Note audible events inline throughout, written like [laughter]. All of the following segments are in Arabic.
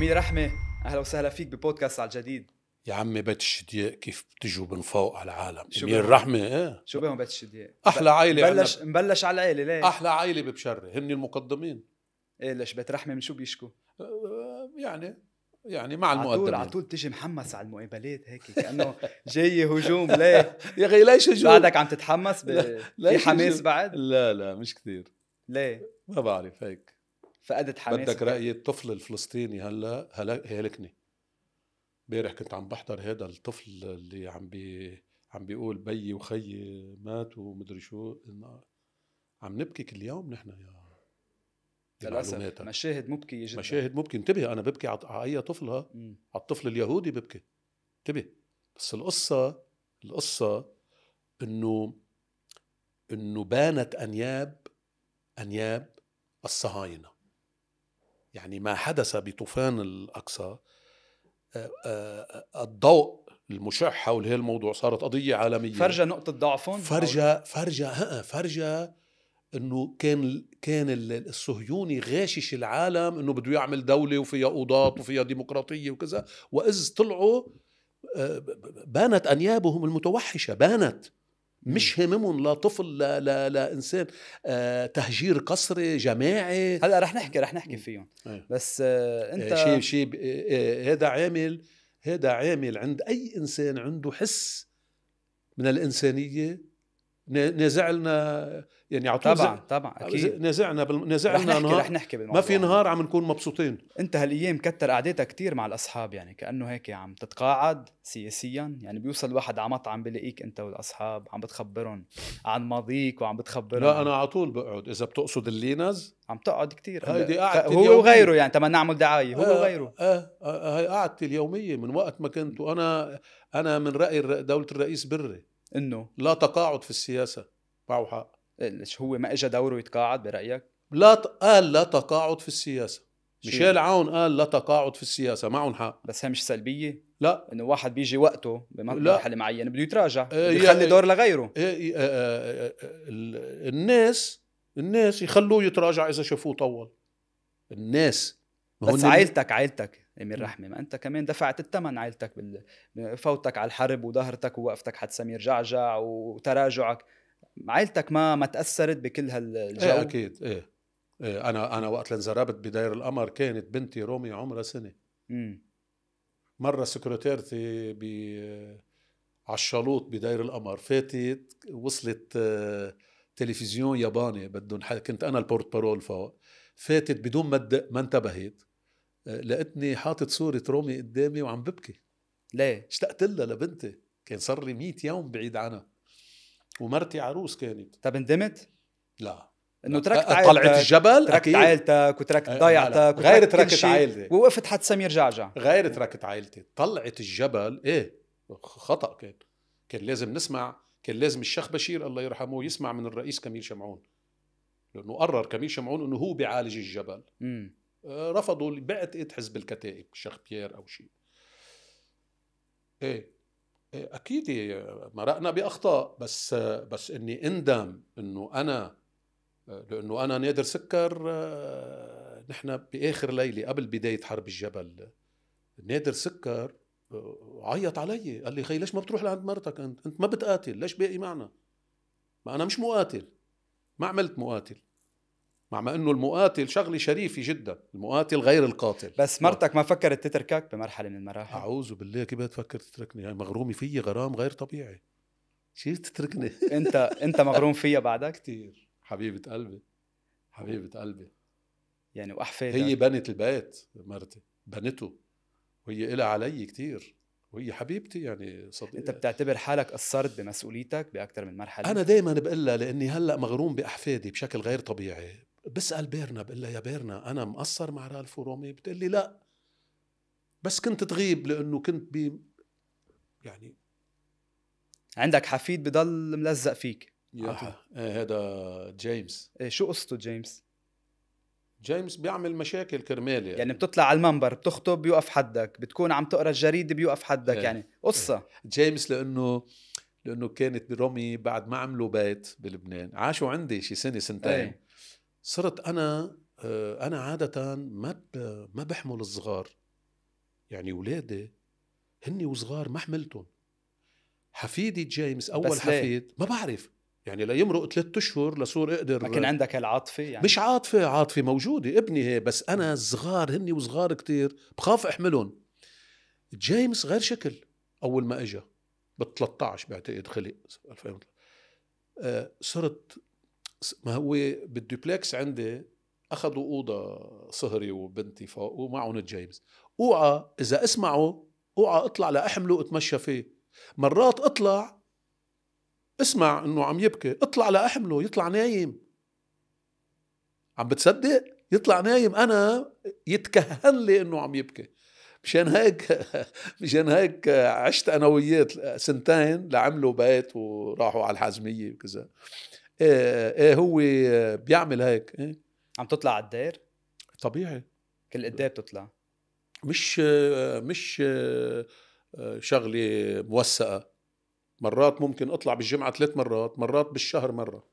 امين رحمه اهلا وسهلا فيك ببودكاست على الجديد يا عمي بيت الشديق كيف بتجوا من فوق على العالم امير رحمه ايه شو بهم بيت الشديق احلى عائله مبلش أنا... مبلش على العائله ليه احلى عائله ببشري هن المقدمين ايه ليش بيت رحمه من شو بيشكوا أه يعني يعني مع المقدمين على طول تجي محمس على المقابلات هيك كانه جاي هجوم ليه [laughs] يا اخي ليش هجوم بعدك عم تتحمس ب... في حماس بعد لا لا مش كثير ليه ما بعرف هيك فقدت حماسي بدك راي الطفل الفلسطيني هلا هلا هلكني امبارح كنت عم بحضر هذا الطفل اللي عم بي عم بيقول بيي وخيي مات ومدري شو عم نبكي كل يوم نحن يا للاسف مشاهد مبكيه جدا مشاهد مبكي انتبه انا ببكي على اي طفل ها على الطفل اليهودي ببكي انتبه بس القصه القصه انه انه بانت انياب انياب الصهاينه يعني ما حدث بطوفان الأقصى آه، آه، الضوء المشع حول هذا الموضوع صارت قضية عالمية فرجة نقطة ضعفهم فرجة فرجة فرجة انه كان كان الصهيوني غاشش العالم انه بده يعمل دوله وفيها قضاة وفيها ديمقراطيه وكذا واذ طلعوا آه، بانت انيابهم المتوحشه بانت مش هممهم لا طفل لا لا, لا انسان آه تهجير قصري جماعي هلا رح نحكي رح نحكي فيهم أيه. بس آه, آه، انت شيء شيء آه، آه، هذا عامل هذا عامل عند اي انسان عنده حس من الانسانيه نازعلنا يعني طول طبعا طبعا اكيد نازعنا بال... نازعنا رح نحكي نهار رح نحكي بالموضوع ما في نهار عم نكون مبسوطين انت هالايام كتر قعدتها كتير مع الاصحاب يعني كانه هيك عم تتقاعد سياسيا يعني بيوصل واحد على مطعم بلاقيك انت والاصحاب عم بتخبرهم عن ماضيك وعم بتخبرهم لا انا على طول بقعد اذا بتقصد اللينز عم تقعد كثير هيدي قعدتي هو وغيره يعني تما نعمل دعايه هو آه، وغيره آه هي آه، قعدتي اليوميه من وقت ما كنت وانا انا من راي دوله الرئيس بري انه لا تقاعد في السياسه معه حق هو ما اجى دوره يتقاعد برايك لا ت... قال لا تقاعد في السياسه ميشيل عون قال لا تقاعد في السياسه معهم حق بس هي مش سلبيه لا انه واحد بيجي وقته بمرحله معينه بده يتراجع اه يخلي دور لغيره إيه، إيه، إيه، الناس الناس يخلوه يتراجع اذا شافوه طول الناس بس عائلتك عائلتك من رحمه ما انت كمان دفعت الثمن عائلتك بال... فوتك على الحرب وظهرتك ووقفتك حد سمير جعجع وتراجعك عائلتك ما ما تاثرت بكل هالجو ايه اكيد ايه, إيه انا انا وقت انزربت بدير القمر كانت بنتي رومي عمرها سنه امم مره سكرتيرتي ب على الشالوط بدير القمر فاتت وصلت آه، تلفزيون ياباني بدهم كنت انا البورت بارول فوق فاتت بدون ما ما انتبهت لقيتني حاطط صورة رومي قدامي وعم ببكي ليه؟ اشتقت لها لبنتي كان صار لي 100 يوم بعيد عنها ومرتي عروس كانت طب ندمت؟ لا انه تركت أه، أه، عائلتك طلعت الجبل تركت أكيد. عائلتك وتركت أه، ضيعتك غير تركت عائلتي ووقفت حد سمير جعجع غير تركت عائلتي طلعت الجبل ايه خطا كان كان لازم نسمع كان لازم الشيخ بشير الله يرحمه يسمع من الرئيس كميل شمعون لانه قرر كميل شمعون انه هو بيعالج الجبل م. آه، رفضوا بعتقد إيه حزب الكتائب الشيخ بيير او شيء ايه, إيه اكيد مرقنا باخطاء بس بس اني اندم انه انا لانه انا نادر سكر آه، نحن باخر ليله قبل بدايه حرب الجبل نادر سكر آه، عيط علي قال لي خي ليش ما بتروح لعند مرتك انت انت ما بتقاتل ليش باقي معنا ما انا مش مقاتل ما عملت مقاتل مع ما انه المقاتل شغله شريفه جدا المقاتل غير القاتل بس مرتك ما فكرت تتركك بمرحله من المراحل اعوذ بالله كيف تفكر تتركني يعني مغرومه في غرام غير طبيعي شو تتركني [laughs] انت انت مغروم فيها بعدك كثير حبيبه قلبي حبيبه قلبي يعني واحفادك هي بنت البيت مرتي بنته وهي إلها علي كثير وهي حبيبتي يعني صديقة انت بتعتبر حالك قصرت بمسؤوليتك باكثر من مرحله انا دائما بقول لها لاني هلا مغروم باحفادي بشكل غير طبيعي بسال بيرنا بقول لها يا بيرنا انا مقصر مع رالف ورومي بتقول لي لا بس كنت تغيب لانه كنت ب يعني عندك حفيد بضل ملزق فيك يا ايه هذا جيمس ايه شو قصته جيمس؟ جيمس بيعمل مشاكل كرمالي يعني, يعني بتطلع على المنبر بتخطب بيوقف حدك بتكون عم تقرا الجريده بيوقف حدك ايه. يعني قصه ايه. جيمس لانه لانه كانت برومي بعد ما عملوا بيت بلبنان عاشوا عندي شي سنه سنتين ايه. صرت انا آه، انا عاده ما ما بحمل الصغار يعني اولادي هني وصغار ما حملتهم حفيدي جيمس اول حفيد ما بعرف يعني ليمرق ثلاثة اشهر لصور اقدر ما كان عندك العاطفه يعني مش عاطفه عاطفه موجوده ابني هي بس انا صغار هني وصغار كتير بخاف احملهم جيمس غير شكل اول ما اجى بال 13 بعتقد خلق 2003 آه، صرت ما هو بالدوبلكس عندي اخذوا اوضه صهري وبنتي فوق ومعهم جيمس اوعى اذا اسمعوا اوعى اطلع لاحمله اتمشى فيه مرات اطلع اسمع انه عم يبكي اطلع لاحمله يطلع نايم عم بتصدق يطلع نايم انا يتكهن لي انه عم يبكي مشان هيك [laughs] مشان هيك عشت انا وياه سنتين لعملوا بيت وراحوا على الحازميه وكذا إيه،, ايه ايه هو بيعمل هيك ايه عم تطلع على الدير؟ طبيعي كل قد إيه بتطلع؟ مش مش آه، شغله موثقه مرات ممكن اطلع بالجمعه ثلاث مرات مرات بالشهر مره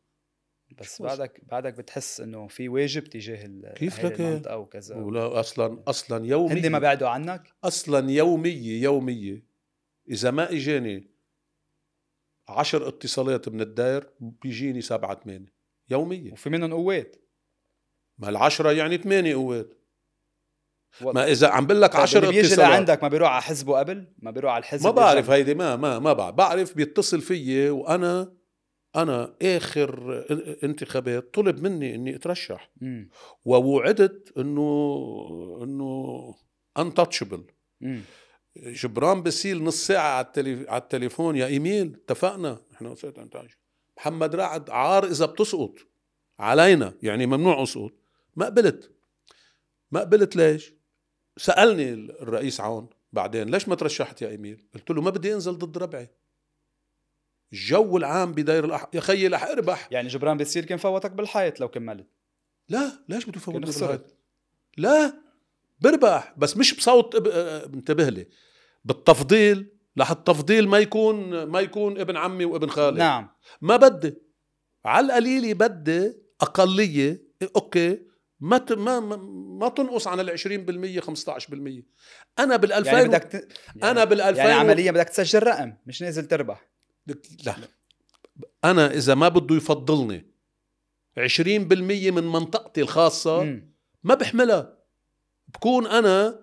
بس بعدك بعدك بتحس انه في واجب تجاه كيف لك إيه؟ المنطقه وكذا ولا اصلا اصلا يومي هن ما بعدوا عنك اصلا يوميه يوميه اذا ما اجاني عشر اتصالات من الداير بيجيني سبعة ثمانية يوميا وفي منهم قوات ما العشرة يعني ثمانية قوات و... ما اذا عم بقول لك 10 طيب، اتصالات بيجي لعندك ما بيروح على حزبه قبل ما بيروح على الحزب ما بعرف هيدي ما ما ما بعرف بعرف بيتصل فيي وانا انا اخر انتخابات طلب مني اني اترشح ووعدت انه انه انتشبل جبران بسيل نص ساعة على, على التليفون يا إيميل اتفقنا احنا محمد رعد عار إذا بتسقط علينا يعني ممنوع أسقط ما قبلت ما قبلت ليش سألني الرئيس عون بعدين ليش ما ترشحت يا إيميل قلت له ما بدي أنزل ضد ربعي الجو العام بدير الأح... يا خيي رح اربح يعني جبران بسيل كان فوتك بالحيط لو كملت لا ليش بده يفوتك بالحيط لا بربح بس مش بصوت انتبه لي بالتفضيل لحتى التفضيل ما يكون ما يكون ابن عمي وابن خالي نعم ما بدي على القليله بدي اقليه اوكي ما ما ما تنقص عن ال 20% 15% انا بال 2000 يعني بدك ت... يعني انا بال 2000 يعني عمليا بدك تسجل رقم مش نازل تربح لا انا اذا ما بده يفضلني 20% من منطقتي الخاصه م. ما بحملها بكون انا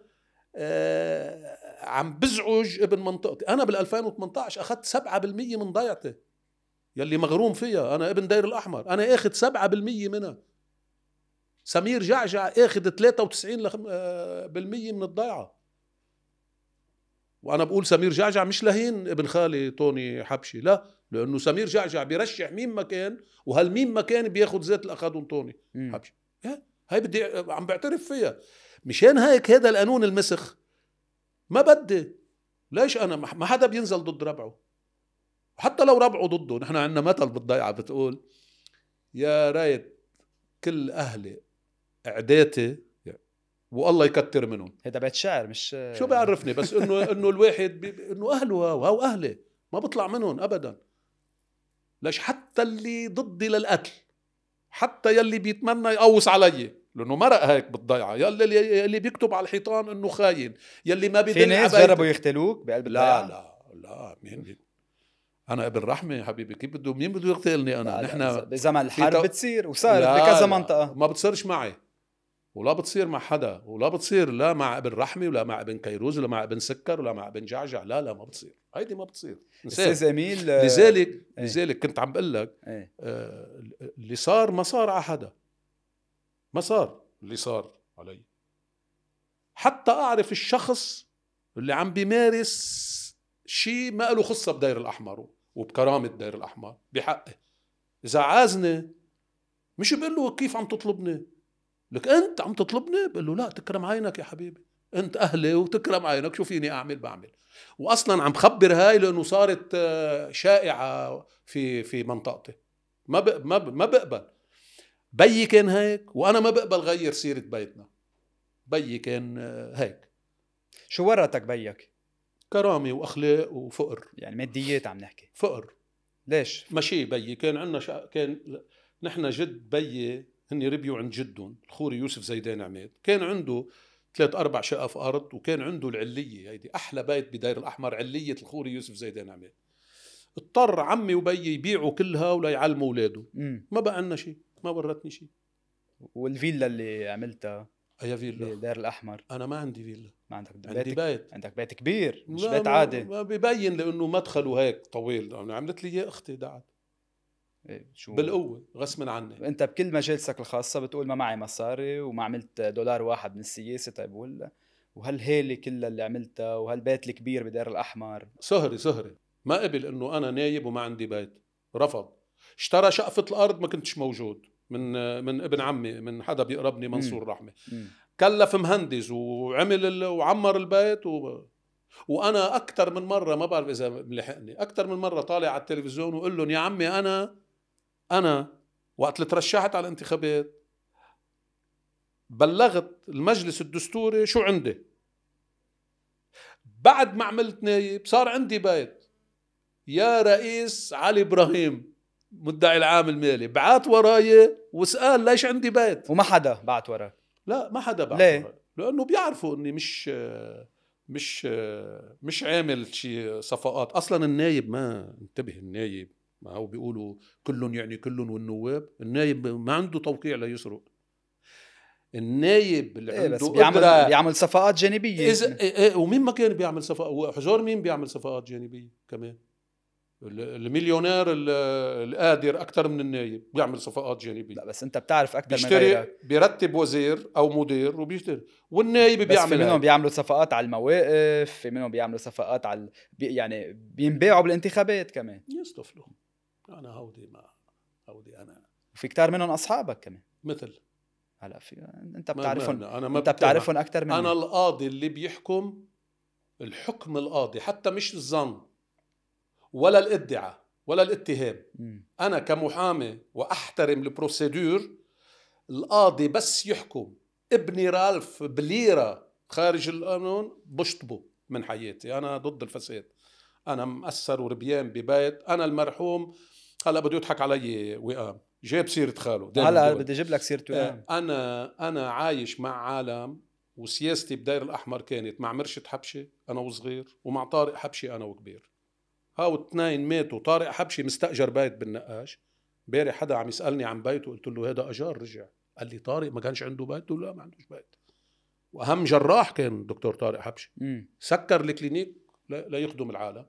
آه عم بزعج ابن منطقتي انا بال2018 اخذت 7% من ضيعتي يلي مغروم فيها انا ابن دير الاحمر انا اخذ 7% منها سمير جعجع اخذ 93% آه، من الضيعه وانا بقول سمير جعجع مش لهين ابن خالي توني حبشي لا لانه سمير جعجع بيرشح مين ما كان وهل مين ما كان بياخذ زيت اللي اخذهم توني حبشي إيه؟ هاي بدي عم بعترف فيها مشان هيك هذا القانون المسخ ما بدي ليش انا ما حدا بينزل ضد ربعه حتى لو ربعه ضده نحن عندنا مثل بالضيعه بتقول يا ريت كل اهلي عداتي والله يكتر منهم هذا بيت شعر مش شو بيعرفني بس انه [laughs] انه الواحد بي... انه اهله وهو اهلي ما بطلع منهم ابدا ليش حتى اللي ضدي للقتل حتى يلي بيتمنى يقوص علي لانه مرق هيك بالضيعه يلي يلي بيكتب على الحيطان انه خاين يلي ما بدل في ناس جربوا يختلوك بقلب الضيعه لا لا لا مين انا ابن رحمه حبيبي كيف بده مين بده يقتلني انا نحن بزمن الحرب بتصير وصارت بكذا منطقه ما بتصيرش معي ولا بتصير مع حدا ولا بتصير لا مع ابن رحمه ولا مع ابن كيروز ولا مع ابن سكر ولا مع ابن جعجع لا لا ما بتصير هيدي ما بتصير استاذ اميل لذلك ايه؟ لذلك كنت عم بقول لك ايه؟ آه اللي صار ما صار على حدا ما صار اللي صار علي حتى اعرف الشخص اللي عم بيمارس شيء ما له خصه بدير الاحمر وبكرامه دير الاحمر بحقه اذا عازني مش بقول له كيف عم تطلبني لك انت عم تطلبني بقول له لا تكرم عينك يا حبيبي انت اهلي وتكرم عينك شو فيني اعمل بعمل واصلا عم خبر هاي لانه صارت آه، شائعه في في منطقتي ما ما ما بقبل بيي كان هيك وانا ما بقبل غير سيره بيتنا بيي كان آه، هيك شو ورطك بيك كرامه واخلاق وفقر يعني ماديات عم نحكي فقر ليش ماشي بيي كان عندنا شا... كان نحن جد بيي هن ربيوا عند جدهم الخوري يوسف زيدان عماد كان عنده ثلاث اربع شقف ارض وكان عنده العليه هيدي احلى بيت بدير الاحمر عليه الخوري يوسف زيدان عماد اضطر عمي وبيي يبيعوا كلها ولا يعلموا اولاده ما بقى لنا شيء ما ورتني شيء والفيلا اللي عملتها اي فيلا دير الاحمر انا ما عندي فيلا ما عندك بيت عندي بيت عندك بيت كبير مش بيت عادي ما ببين لانه مدخله هيك طويل يعني عملت لي اياه اختي دعت إيه شو بالقوه غصبا عني انت بكل مجالسك الخاصه بتقول ما معي مصاري وما عملت دولار واحد من السياسه طيب ولا وهل كلها اللي عملتها وهالبيت الكبير بدير الاحمر سهري سهري ما قبل انه انا نايب وما عندي بيت رفض اشترى شقفه الارض ما كنتش موجود من من ابن عمي من حدا بيقربني منصور رحمه كلف مهندس وعمل وعمر البيت و... وانا اكثر من مره ما بعرف اذا ملحقني اكثر من مره طالع على التلفزيون وقول لهم يا عمي انا انا وقت اللي ترشحت على الانتخابات بلغت المجلس الدستوري شو عندي بعد ما عملت نايب صار عندي بيت يا رئيس علي ابراهيم مدعي العام المالي بعت وراي وسأل ليش عندي بيت وما حدا بعت وراك لا ما حدا بعت ليه؟ لانه بيعرفوا اني مش مش مش عامل شي صفقات اصلا النايب ما انتبه النايب ما هو بيقولوا كلهم يعني كلهم والنواب النايب ما عنده توقيع ليسرق النايب اللي عنده إيه بس بيعمل بيعمل صفقات جانبيه إذا إيه إيه ومين ما كان بيعمل صفقات وحجار مين بيعمل صفقات جانبيه كمان المليونير القادر اكثر من النايب بيعمل صفقات جانبيه لا بس انت بتعرف اكثر من غيرك بيرتب وزير او مدير وبيشتري والنايب بيعمل في منهم بيعملوا صفقات على المواقف في منهم بيعملوا صفقات على بي يعني بينباعوا بالانتخابات كمان يصطفلوا انا هودي ما هودي انا في كتار منهم اصحابك كمان مثل هلا في انت بتعرفهم أنا ما انت بتعرفهم اكثر مني انا القاضي اللي بيحكم الحكم القاضي حتى مش الظن ولا الادعاء ولا الاتهام م. انا كمحامي واحترم البروسيدور القاضي بس يحكم ابني رالف بليره خارج القانون بشطبه من حياتي انا ضد الفساد انا مأثر وربيان ببيت انا المرحوم هلا بده يضحك علي وئام جاب سيره خاله هلا بدي اجيب لك سيره آه، وئام انا انا عايش مع عالم وسياستي بدير الاحمر كانت مع مرشد حبشه انا وصغير ومع طارق حبشه انا وكبير هاو اثنين ماتوا طارق حبشي مستاجر بيت بالنقاش امبارح حدا عم يسالني عن بيته قلت له هذا اجار رجع قال لي طارق ما كانش عنده بيت لا ما عندوش بيت واهم جراح كان دكتور طارق حبشي م. سكر الكلينيك ليخدم العالم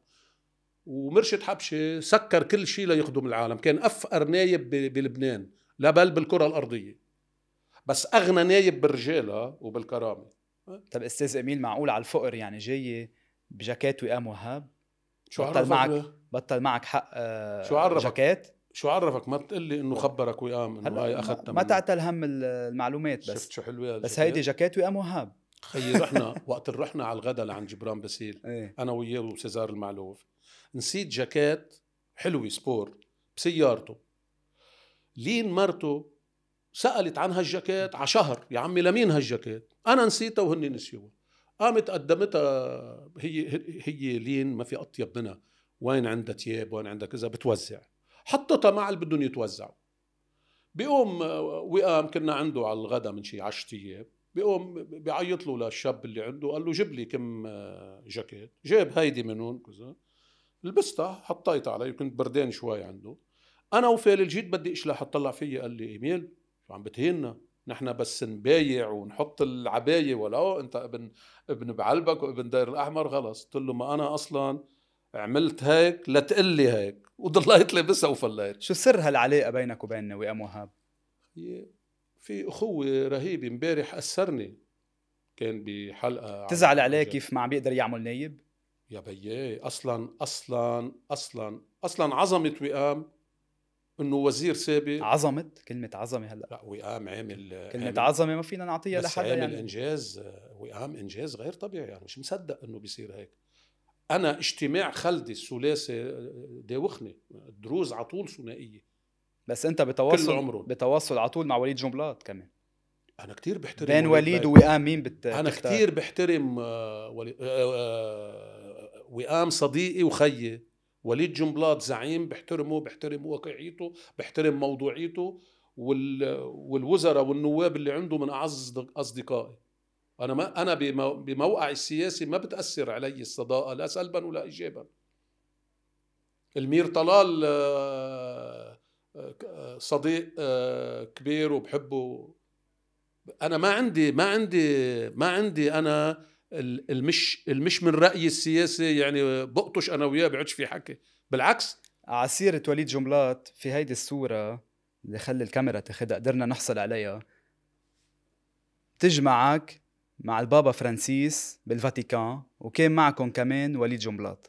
ومرشد حبشي سكر كل شيء ليخدم العالم كان افقر نايب بلبنان لا بل بالكره الارضيه بس اغنى نايب بالرجاله وبالكرامه طب استاذ امين معقول على الفقر يعني جاي بجاكيت وئام وهاب شو بطل معك بطل معك حق آه، شو عرفك جاكيت شو عرفك ما تقول لي انه خبرك وئام انه هاي اخذتها ما تعتل هم المعلومات بس شفت شو حلوه بس هيدي جاكيت وئام وهاب خيي رحنا [laughs] وقت رحنا على الغداء لعند جبران باسيل ايه؟ انا وياه وسيزار المعلوف نسيت جاكيت حلوه سبور بسيارته لين مرته سالت عن هالجاكيت على شهر يا عمي لمين هالجاكيت انا نسيتها وهن نسيوها قامت قدمتها هي هي لين ما في اطيب منها وين عندها تياب وين عندها كذا بتوزع حطتها مع اللي بدهم يتوزعوا بيقوم وئام كنا عنده على الغدا من شي 10 ايام بيقوم بيعيط له للشاب اللي عنده قال له جيب لي كم آه، جاكيت جاب هيدي من هون كذا لبستها حطيتها علي وكنت بردان شوي عنده انا وفال الجيت بدي اشلح طلع فيي قال لي ايميل شو عم بتهيننا نحن بس نبايع ونحط العبايه ولا انت ابن ابن بعلبك وابن دير الاحمر خلص قلت له ما انا اصلا عملت هيك لا لي هيك وضليت لابسها وفليت شو سر هالعلاقه بينك وبين وئام وهاب؟ في اخوه رهيبه امبارح اثرني كان بحلقه تزعل عليه كيف ما عم بيقدر يعمل نايب؟ يا بيي اصلا اصلا اصلا اصلا عظمه وئام انه وزير سابق عظمت كلمه عظمه هلا لا وئام عامل كلمه عامل عظمه ما فينا نعطيها لحدا عامل يعني انجاز وئام انجاز غير طبيعي يعني مش مصدق انه بيصير هيك انا اجتماع خلدي الثلاثي آه، داوخني الدروز على طول ثنائيه بس انت بتواصل كل عمرهم. بتواصل على طول مع وليد جنبلاط كمان انا كثير بحترم بين وليد وئام مين بت... انا كثير بحترم آه، وليد آه، وئام صديقي وخيي وليد جنبلاط زعيم بحترمه بحترم واقعيته بحترم موضوعيته وال... والوزراء والنواب اللي عنده من اعز اصدقائي انا ما انا بموقعي السياسي ما بتاثر علي الصداقه لا سلبا ولا ايجابا المير طلال آه، آه، صديق آه، كبير وبحبه انا ما عندي ما عندي ما عندي انا المش المش من رأي السياسي يعني بقطش انا وياه بعدش في حكي بالعكس على سيره وليد جملات في هيدي الصوره اللي خلي الكاميرا تاخذها قدرنا نحصل عليها تجمعك مع البابا فرانسيس بالفاتيكان وكان معكم كمان وليد جملات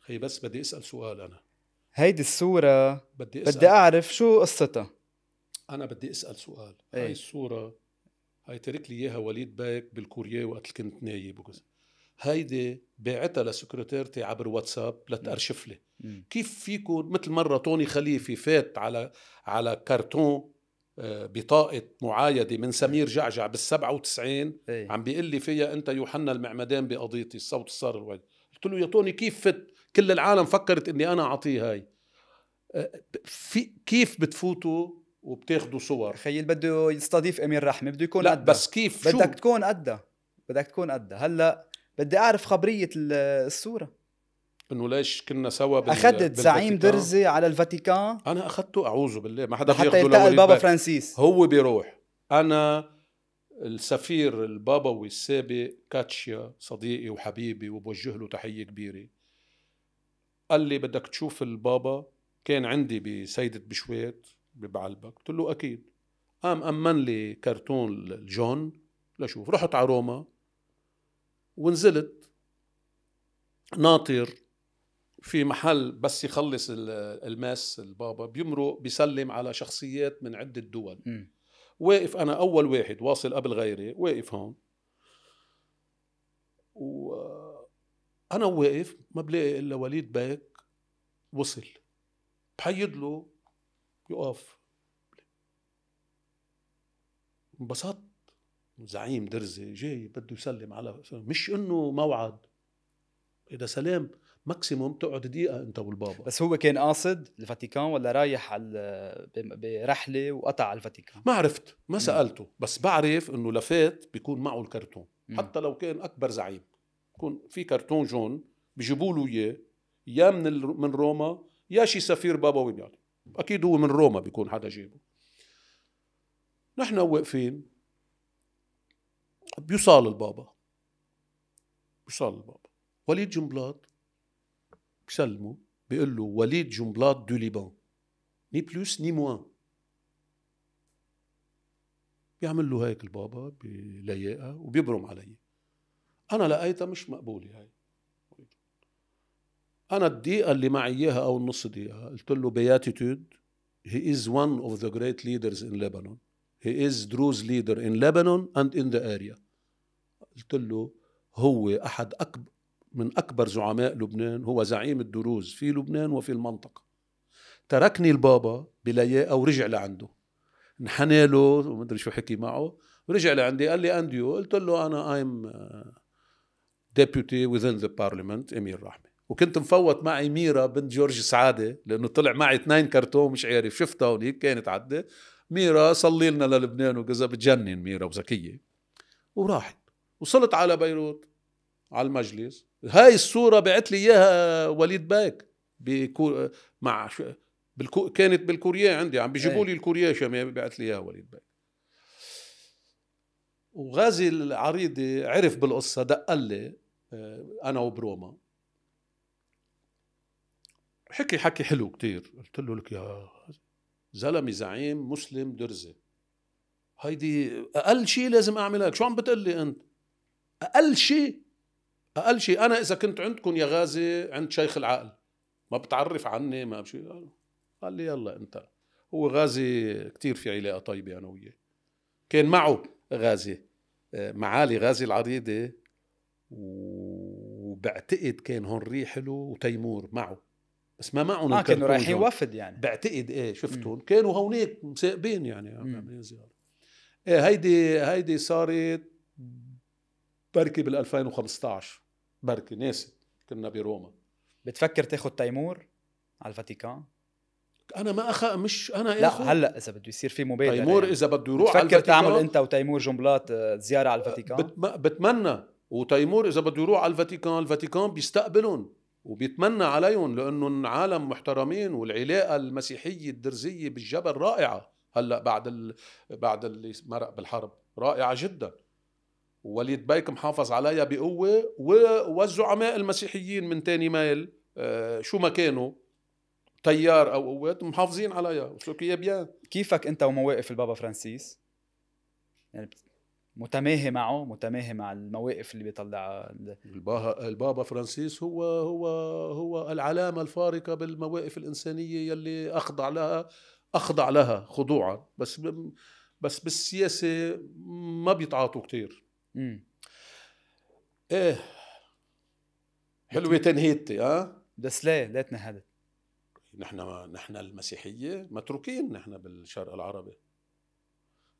خي بس بدي اسال سؤال انا هيدي الصورة بدي أسأل. بدي أعرف شو قصتها أنا بدي أسأل سؤال ايه؟ هاي الصورة ترك لي اياها وليد بايك بالكوريا وقت كنت نايب وكذا هيدي بعتها لسكرتيرتي عبر واتساب لتأرشف لي كيف فيكم مثل مره توني خليفه فات على على كرتون آه، بطاقة معايدة من سمير إيه. جعجع بال 97 ايه. عم بيقول لي فيها أنت يوحنا المعمدان بقضيتي الصوت الصار الوعد قلت له يا توني كيف فت كل العالم فكرت إني أنا أعطيه هاي آه، في كيف بتفوتوا وبتاخذوا صور خيل بده يستضيف امير رحمه بده يكون لا أدى. بس كيف شو؟ بدك تكون قدها بدك تكون قدها هلا بدي اعرف خبريه الصوره انه ليش كنا سوا بال... اخذت زعيم درزي على الفاتيكان انا اخذته اعوذ بالله ما حدا حتى يلتقى البابا فرانسيس هو بيروح انا السفير البابوي السابق كاتشيا صديقي وحبيبي وبوجه له تحيه كبيره قال لي بدك تشوف البابا كان عندي بسيدة بشويت ببعلبك قلت له اكيد قام امن لي كرتون الجون لشوف رحت على روما ونزلت ناطر في محل بس يخلص الماس البابا بيمرق بيسلم على شخصيات من عده دول م. واقف انا اول واحد واصل قبل غيري واقف هون وانا واقف ما بلاقي الا وليد باك وصل بحيد له يقف انبسطت زعيم درزي جاي بده يسلم على مش انه موعد اذا سلام ماكسيموم تقعد دقيقه انت والبابا بس هو كان قاصد الفاتيكان ولا رايح على برحله وقطع على الفاتيكان ما عرفت ما سالته بس بعرف انه لفات بيكون معه الكرتون حتى لو كان اكبر زعيم يكون في كرتون جون بيجيبوا له اياه يا من من روما يا شي سفير وين بيعطي اكيد هو من روما بيكون حدا جيبه نحن واقفين بيوصل البابا بيوصل البابا وليد جنبلاط بسلمه بيقول له وليد جنبلاط دو ليبان ني بلوس ني موان بيعمل له هيك البابا بلياقه وبيبرم علي انا لقيتها مش مقبوله هاي انا الدقيقه اللي معي اياها او النص دقيقه قلت له بياتيتود هي از ون اوف ذا جريت ليدرز ان لبنان هي از دروز ليدر ان لبنان اند ان ذا اريا قلت له هو احد اكبر من اكبر زعماء لبنان هو زعيم الدروز في لبنان وفي المنطقه تركني البابا بلياقه ورجع لعنده انحنى له ومدري شو حكي معه ورجع لعندي قال لي انديو قلت له انا ايم ديبوتي within ذا بارلمنت امير رحمه وكنت مفوت معي ميرا بنت جورج سعاده لانه طلع معي اثنين كرتون مش عارف شفتها هونيك كانت عده ميرا صلي لنا للبنان وكذا بتجنن ميرا وذكيه وراحت وصلت على بيروت على المجلس هاي الصوره بعت لي اياها وليد باك بكو... مع بالكو... كانت بالكوريا عندي عم بيجيبوا إيه. لي الكوريا شمال بعت لي اياها وليد باك وغازي العريضي عرف بالقصه دق لي آه، انا وبروما حكي حكي حلو كتير قلت له لك يا زلمه زعيم مسلم درزي هيدي اقل شيء لازم اعمل هيك شو عم بتقلي انت اقل شيء اقل شيء انا اذا كنت عندكم يا غازي عند شيخ العقل ما بتعرف عني ما بشي قال لي يلا انت هو غازي كتير في علاقه طيبه انا وياه كان معه غازي آه، معالي غازي العريضي وبعتقد كان هنري حلو وتيمور معه بس ما معهم اه كانوا رايحين وفد يعني بعتقد ايه شفتهم كانوا هونيك مسابين يعني عاملين زياره ايه هيدي هيدي صارت بركي بال 2015 بركي ناسي كنا بروما بتفكر تاخذ تيمور على الفاتيكان؟ انا ما أخ... مش انا لا إيه هلا اذا بده يصير في مبادره تيمور يعني. اذا بده يروح على الفاتيكان تعمل انت وتيمور جملات آه، زياره على آه، الفاتيكان بتمنى وتيمور اذا بده يروح على الفاتيكان الفاتيكان بيستقبلهم وبيتمنى عليهم لانه عالم محترمين والعلاقه المسيحيه الدرزيه بالجبل رائعه هلا بعد ال... بعد اللي مرق بالحرب رائعه جدا ووليد بيك محافظ عليها بقوه والزعماء المسيحيين من تاني مايل آه شو ما كانوا تيار او قوات محافظين عليها وسوكيا بيان كيفك انت ومواقف البابا فرانسيس؟ يعني متماهي معه متماهي مع المواقف اللي بيطلعها البابا فرانسيس هو هو هو العلامه الفارقه بالمواقف الانسانيه يلي اخضع لها اخضع لها خضوعا بس بس بالسياسه ما بيتعاطوا كثير ايه حلوه تنهيتي اه بس ليه ليه تنهدت؟ نحن نحن المسيحيه متروكين نحن بالشرق العربي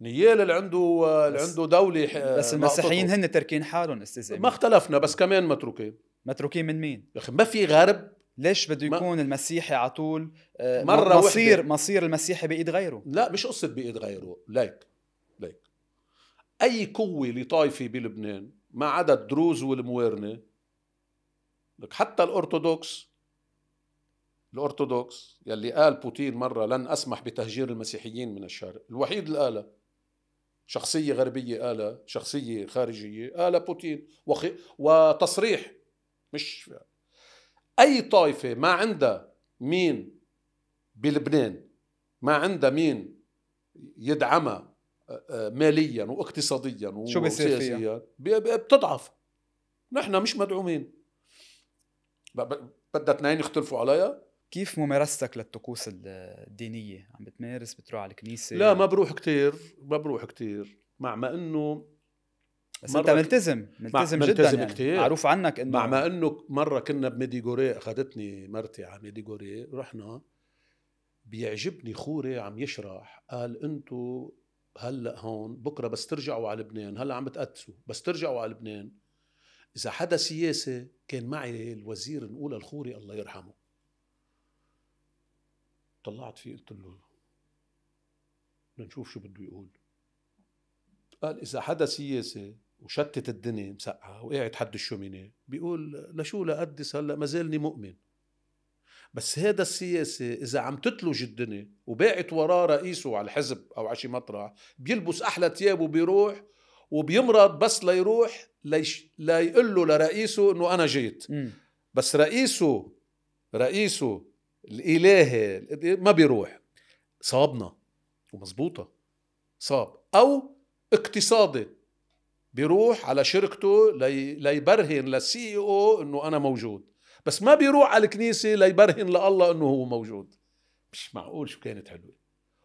نيال اللي عنده اللي عنده دوله بس آه، المسيحيين هن تركين حالهم استاذ ما اختلفنا بس كمان متروكين متروكين من مين؟ يا اخي ما في غرب ليش بده يكون المسيحي على طول آه، مره مصير وحدة. مصير المسيحي بايد غيره لا مش قصه بايد غيره ليك ليك اي قوه لطائفه بلبنان ما عدا الدروز والموارنه لك حتى الارثوذكس الارثوذكس يلي قال بوتين مره لن اسمح بتهجير المسيحيين من الشرق الوحيد اللي قالها شخصية غربية آلة شخصية خارجية آلة بوتين وخي وتصريح مش أي طائفة ما عندها مين بلبنان ما عندها مين يدعمها آه، آه، ماليا واقتصاديا شو وسياسيا بتضعف نحن مش مدعومين بدها اثنين يختلفوا عليها كيف ممارستك للطقوس الدينيه عم بتمارس بتروح على الكنيسه لا ما بروح كتير ما بروح كتير مع ما انه بس انت ملتزم ملتزم مع... جدا ملتزم يعني. كتير. معروف عنك انه مع ما انه مره كنا بميديغوري اخذتني مرتي على ميديغوري رحنا بيعجبني خوري عم يشرح قال انتو هلا هون بكره بس ترجعوا على لبنان هلا عم بتقدسوا بس ترجعوا على لبنان اذا حدا سياسي كان معي الوزير نقول الخوري الله يرحمه طلعت فيه قلت له لنشوف نشوف شو بده يقول قال اذا حدا سياسي وشتت الدنيا مسقعه وقعت حد الشومينه بيقول لشو لأقدس هلا ما زالني مؤمن بس هذا السياسي اذا عم تتلج الدنيا وباعت وراه رئيسه على الحزب او على شي مطرح بيلبس احلى ثيابه وبيروح وبيمرض بس ليروح ليش ليقول له لرئيسه انه انا جيت م. بس رئيسه رئيسه الالهي ما بيروح صابنا ومزبوطة صاب او اقتصادي بيروح على شركته لي ليبرهن للسي اي او انه انا موجود بس ما بيروح على الكنيسه ليبرهن لله انه هو موجود مش معقول شو كانت حلوه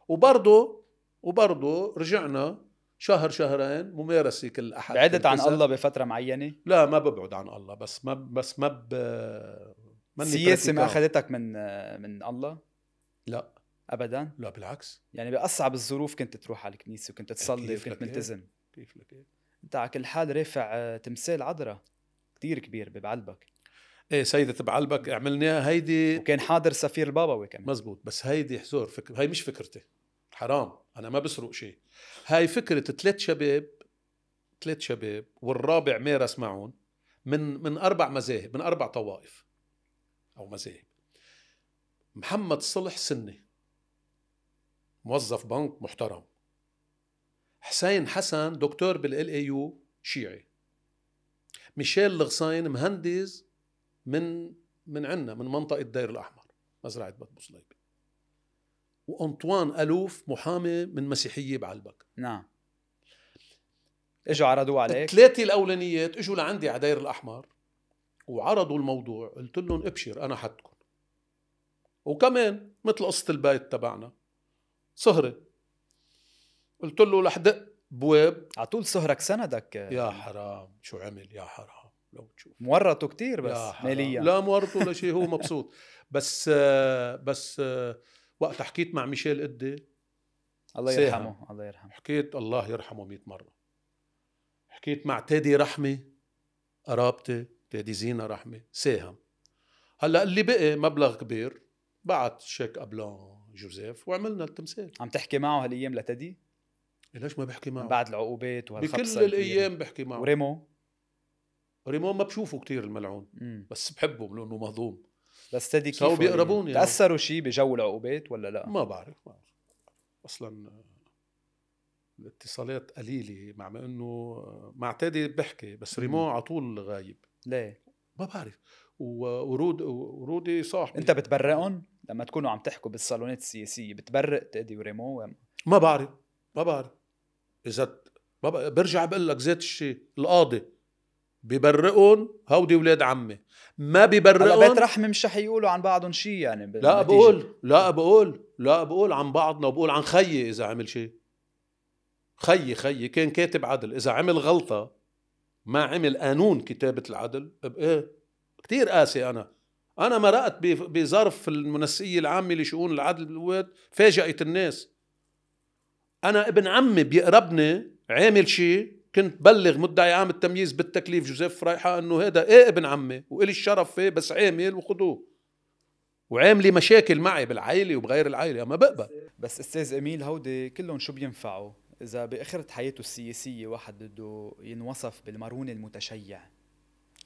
وبرضه وبرضه رجعنا شهر شهرين ممارسه كل احد بعدت عن الله بفتره معينه لا ما ببعد عن الله بس ما بس ما ب... السياسه ما اخذتك من من الله؟ لا ابدا لا بالعكس يعني باصعب الظروف كنت تروح على الكنيسه وكنت تصلي وكنت ملتزم كيف لك انت على كل حال رافع آه، تمثال عذراء كثير كبير ببعلبك ايه سيدة بعلبك عملناها هيدي وكان حاضر سفير البابوي كمان مزبوط بس هيدي حزور فك... هي مش فكرتي حرام انا ما بسرق شيء هاي فكرة ثلاث شباب ثلاث شباب والرابع مارس معهم من من اربع مذاهب من اربع طوائف أو مذاهب محمد صلح سني موظف بنك محترم حسين حسن دكتور بالال اي يو شيعي ميشيل الغصاين مهندس من من عنا من منطقه دير الاحمر مزرعه باب بوصليبه وانطوان الوف محامي من مسيحيه بعلبك نعم اجوا عرضوا عليك الثلاثه الاولانيات اجوا لعندي على دير الاحمر وعرضوا الموضوع قلت لهم ابشر انا حدكم وكمان مثل قصه البيت تبعنا سهره قلت له رح دق بواب على طول سهرك سندك يا حرام شو عمل يا حرام لو تشوف مورطه كثير بس ماليا لا مورطه ولا شيء هو مبسوط [laughs] بس بس وقت حكيت مع ميشيل قدي الله يرحمه الله يرحمه حكيت الله يرحمه 100 مره حكيت مع تادي رحمه قرابتي تادي زينة رحمة ساهم هلا اللي بقي مبلغ كبير بعت شيك ابلون جوزيف وعملنا التمثال عم تحكي معه هالايام لتدي؟ ليش ما بحكي معه؟ بعد العقوبات بكل الايام بحكي معه وريمو؟ ريمو ما بشوفه كتير الملعون مم. بس بحبه لانه مهضوم بس تدي كيف صاروا يعني تاثروا شيء بجو العقوبات ولا لا؟ ما بعرف ما بعرف اصلا آه، الاتصالات قليله مع ما انه آه، مع تادي بحكي بس ريمو على طول غايب ليه؟ ما بعرف ورود ورودي صاحبي انت بتبرئهم لما تكونوا عم تحكوا بالصالونات السياسيه بتبرئ تادي وريمو ما بعرف ما بعرف اذا ما برجع بقول لك زيت الشيء القاضي ببرئهم هودي ولاد عمي ما ببرئهم بيت رحمه مش رح يقولوا عن بعضهم شيء يعني بالنتيجة. لا بقول لا بقول لا بقول عن بعضنا وبقول عن خيي اذا عمل شيء خيي خيي كان كاتب عدل اذا عمل غلطه ما عمل قانون كتابة العدل إيه كتير قاسي أنا أنا مرقت بظرف المنسية العامة لشؤون العدل بالوقت فاجأت الناس أنا ابن عمي بيقربني عامل شيء كنت بلغ مدعي عام التمييز بالتكليف جوزيف رايحة أنه هذا إيه ابن عمي وإلي الشرف فيه بس عامل وخدوه وعاملي مشاكل معي بالعائله وبغير العائله ما بقبل بس استاذ اميل هودي كلهم شو بينفعوا إذا بآخرة حياته السياسية واحد بده ينوصف بالمرونة المتشيع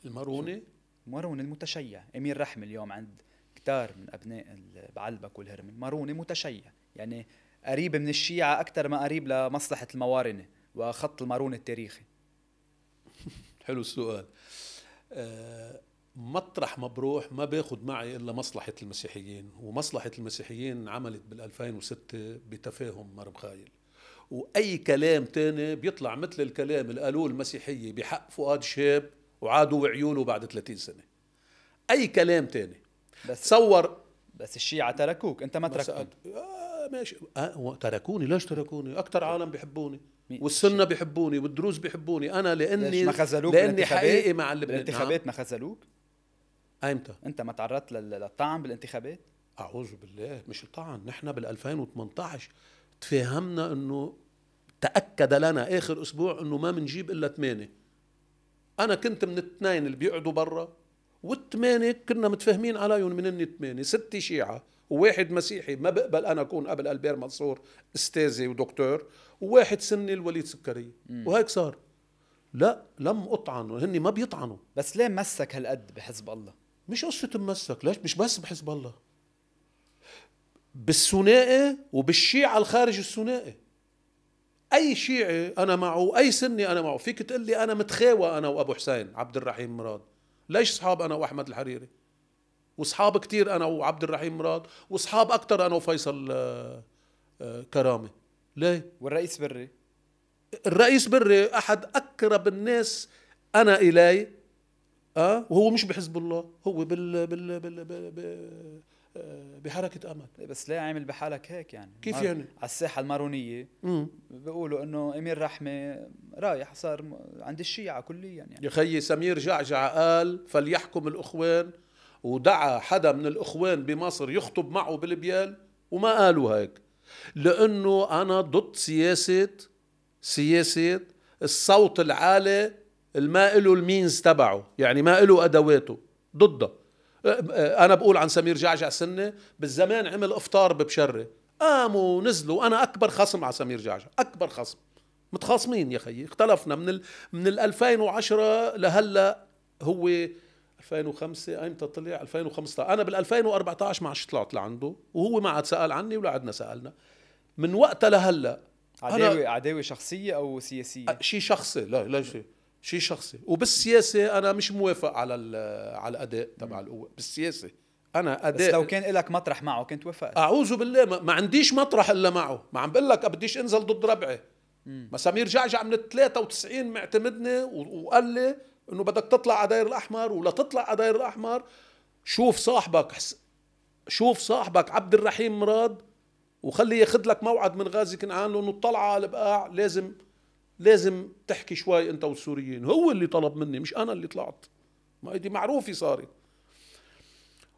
المرونة؟ المرونة المتشيع أمير رحم اليوم عند كتار من أبناء بعلبك والهرمي المرونة متشيع يعني قريب من الشيعة أكثر ما قريب لمصلحة الموارنة وخط المارون التاريخي [laughs] حلو السؤال آه، مطرح مطرح مبروح ما باخذ معي إلا مصلحة المسيحيين ومصلحة المسيحيين عملت بال2006 بتفاهم مرب خايل واي كلام تاني بيطلع مثل الكلام اللي قالوه المسيحيه بحق فؤاد شاب وعادوا وعيونه بعد 30 سنه اي كلام تاني بس تصور بس الشيعة تركوك انت ما تركتهم آه ماشي آه تركوني ليش تركوني اكثر طيب. عالم بيحبوني والسنه بيحبوني والدروز بيحبوني انا لاني ما خزلوك لاني حقيقي مع لبنان آه. بالانتخابات ما خزلوك ايمتى انت ما تعرضت للطعن بالانتخابات اعوذ بالله مش الطعن نحن بال2018 تفهمنا انه تاكد لنا اخر اسبوع انه ما بنجيب الا ثمانيه انا كنت من الاثنين اللي بيقعدوا برا والثمانيه كنا متفاهمين عليهم من الثمانيه ست شيعه وواحد مسيحي ما بقبل انا اكون قبل البير منصور استاذي ودكتور وواحد سني الوليد سكري وهيك صار لا لم اطعن هن ما بيطعنوا بس ليه مسك هالقد بحزب الله مش قصه مسك ليش مش بس بحزب الله بالثنائي وبالشيعة الخارج الثنائي أي شيعي أنا معه أي سني أنا معه فيك تقول لي أنا متخاوى أنا وأبو حسين عبد الرحيم مراد ليش صحاب أنا وأحمد الحريري وصحاب كتير أنا وعبد الرحيم مراد وصحاب أكتر أنا وفيصل آه، آه، كرامة ليه؟ والرئيس بري الرئيس بري أحد أقرب الناس أنا إلي أه وهو مش بحزب الله هو بال بال بال, بال, بال, بال آه، بحركه امل إيه، بس ليه عامل بحالك هيك يعني كيف يعني على الساحه المارونيه بيقولوا انه امير رحمه رايح صار عند الشيعه كليا يعني يا خيي سمير جعجع قال فليحكم الاخوان ودعا حدا من الاخوان بمصر يخطب معه بالبيال وما قالوا هيك لانه انا ضد سياسه سياسه الصوت العالي اللي ما له المينز تبعه يعني ما له ادواته ضده أه، انا بقول عن سمير جعجع سنه بالزمان عمل افطار ببشره قاموا نزلوا انا اكبر خصم على سمير جعجع اكبر خصم متخاصمين يا خيي اختلفنا من ال... من ال 2010 لهلا هو 2005 ايمتى طلع 2015 انا بال 2014 ما عادش طلعت لعنده وهو ما عاد سال عني ولا عدنا سالنا من وقتها لهلا عداوه عداوه شخصيه او سياسيه أه، شيء شخصي لا لا شيء شيء شخصي وبالسياسه انا مش موافق على على الاداء تبع القوه بالسياسه انا اداء بس لو كان لك مطرح معه كنت وافقت اعوذ بالله ما, ما عنديش مطرح الا معه ما عم بقول لك بديش انزل ضد ربعي ما سمير جعجع من ال 93 معتمدني وقال لي انه بدك تطلع على داير الاحمر ولا تطلع على داير الاحمر شوف صاحبك شوف صاحبك عبد الرحيم مراد وخليه ياخذ لك موعد من غازي كنعان لانه الطلعه على البقاع لازم لازم تحكي شوي انت والسوريين هو اللي طلب مني مش انا اللي طلعت ما دي معروفه صارت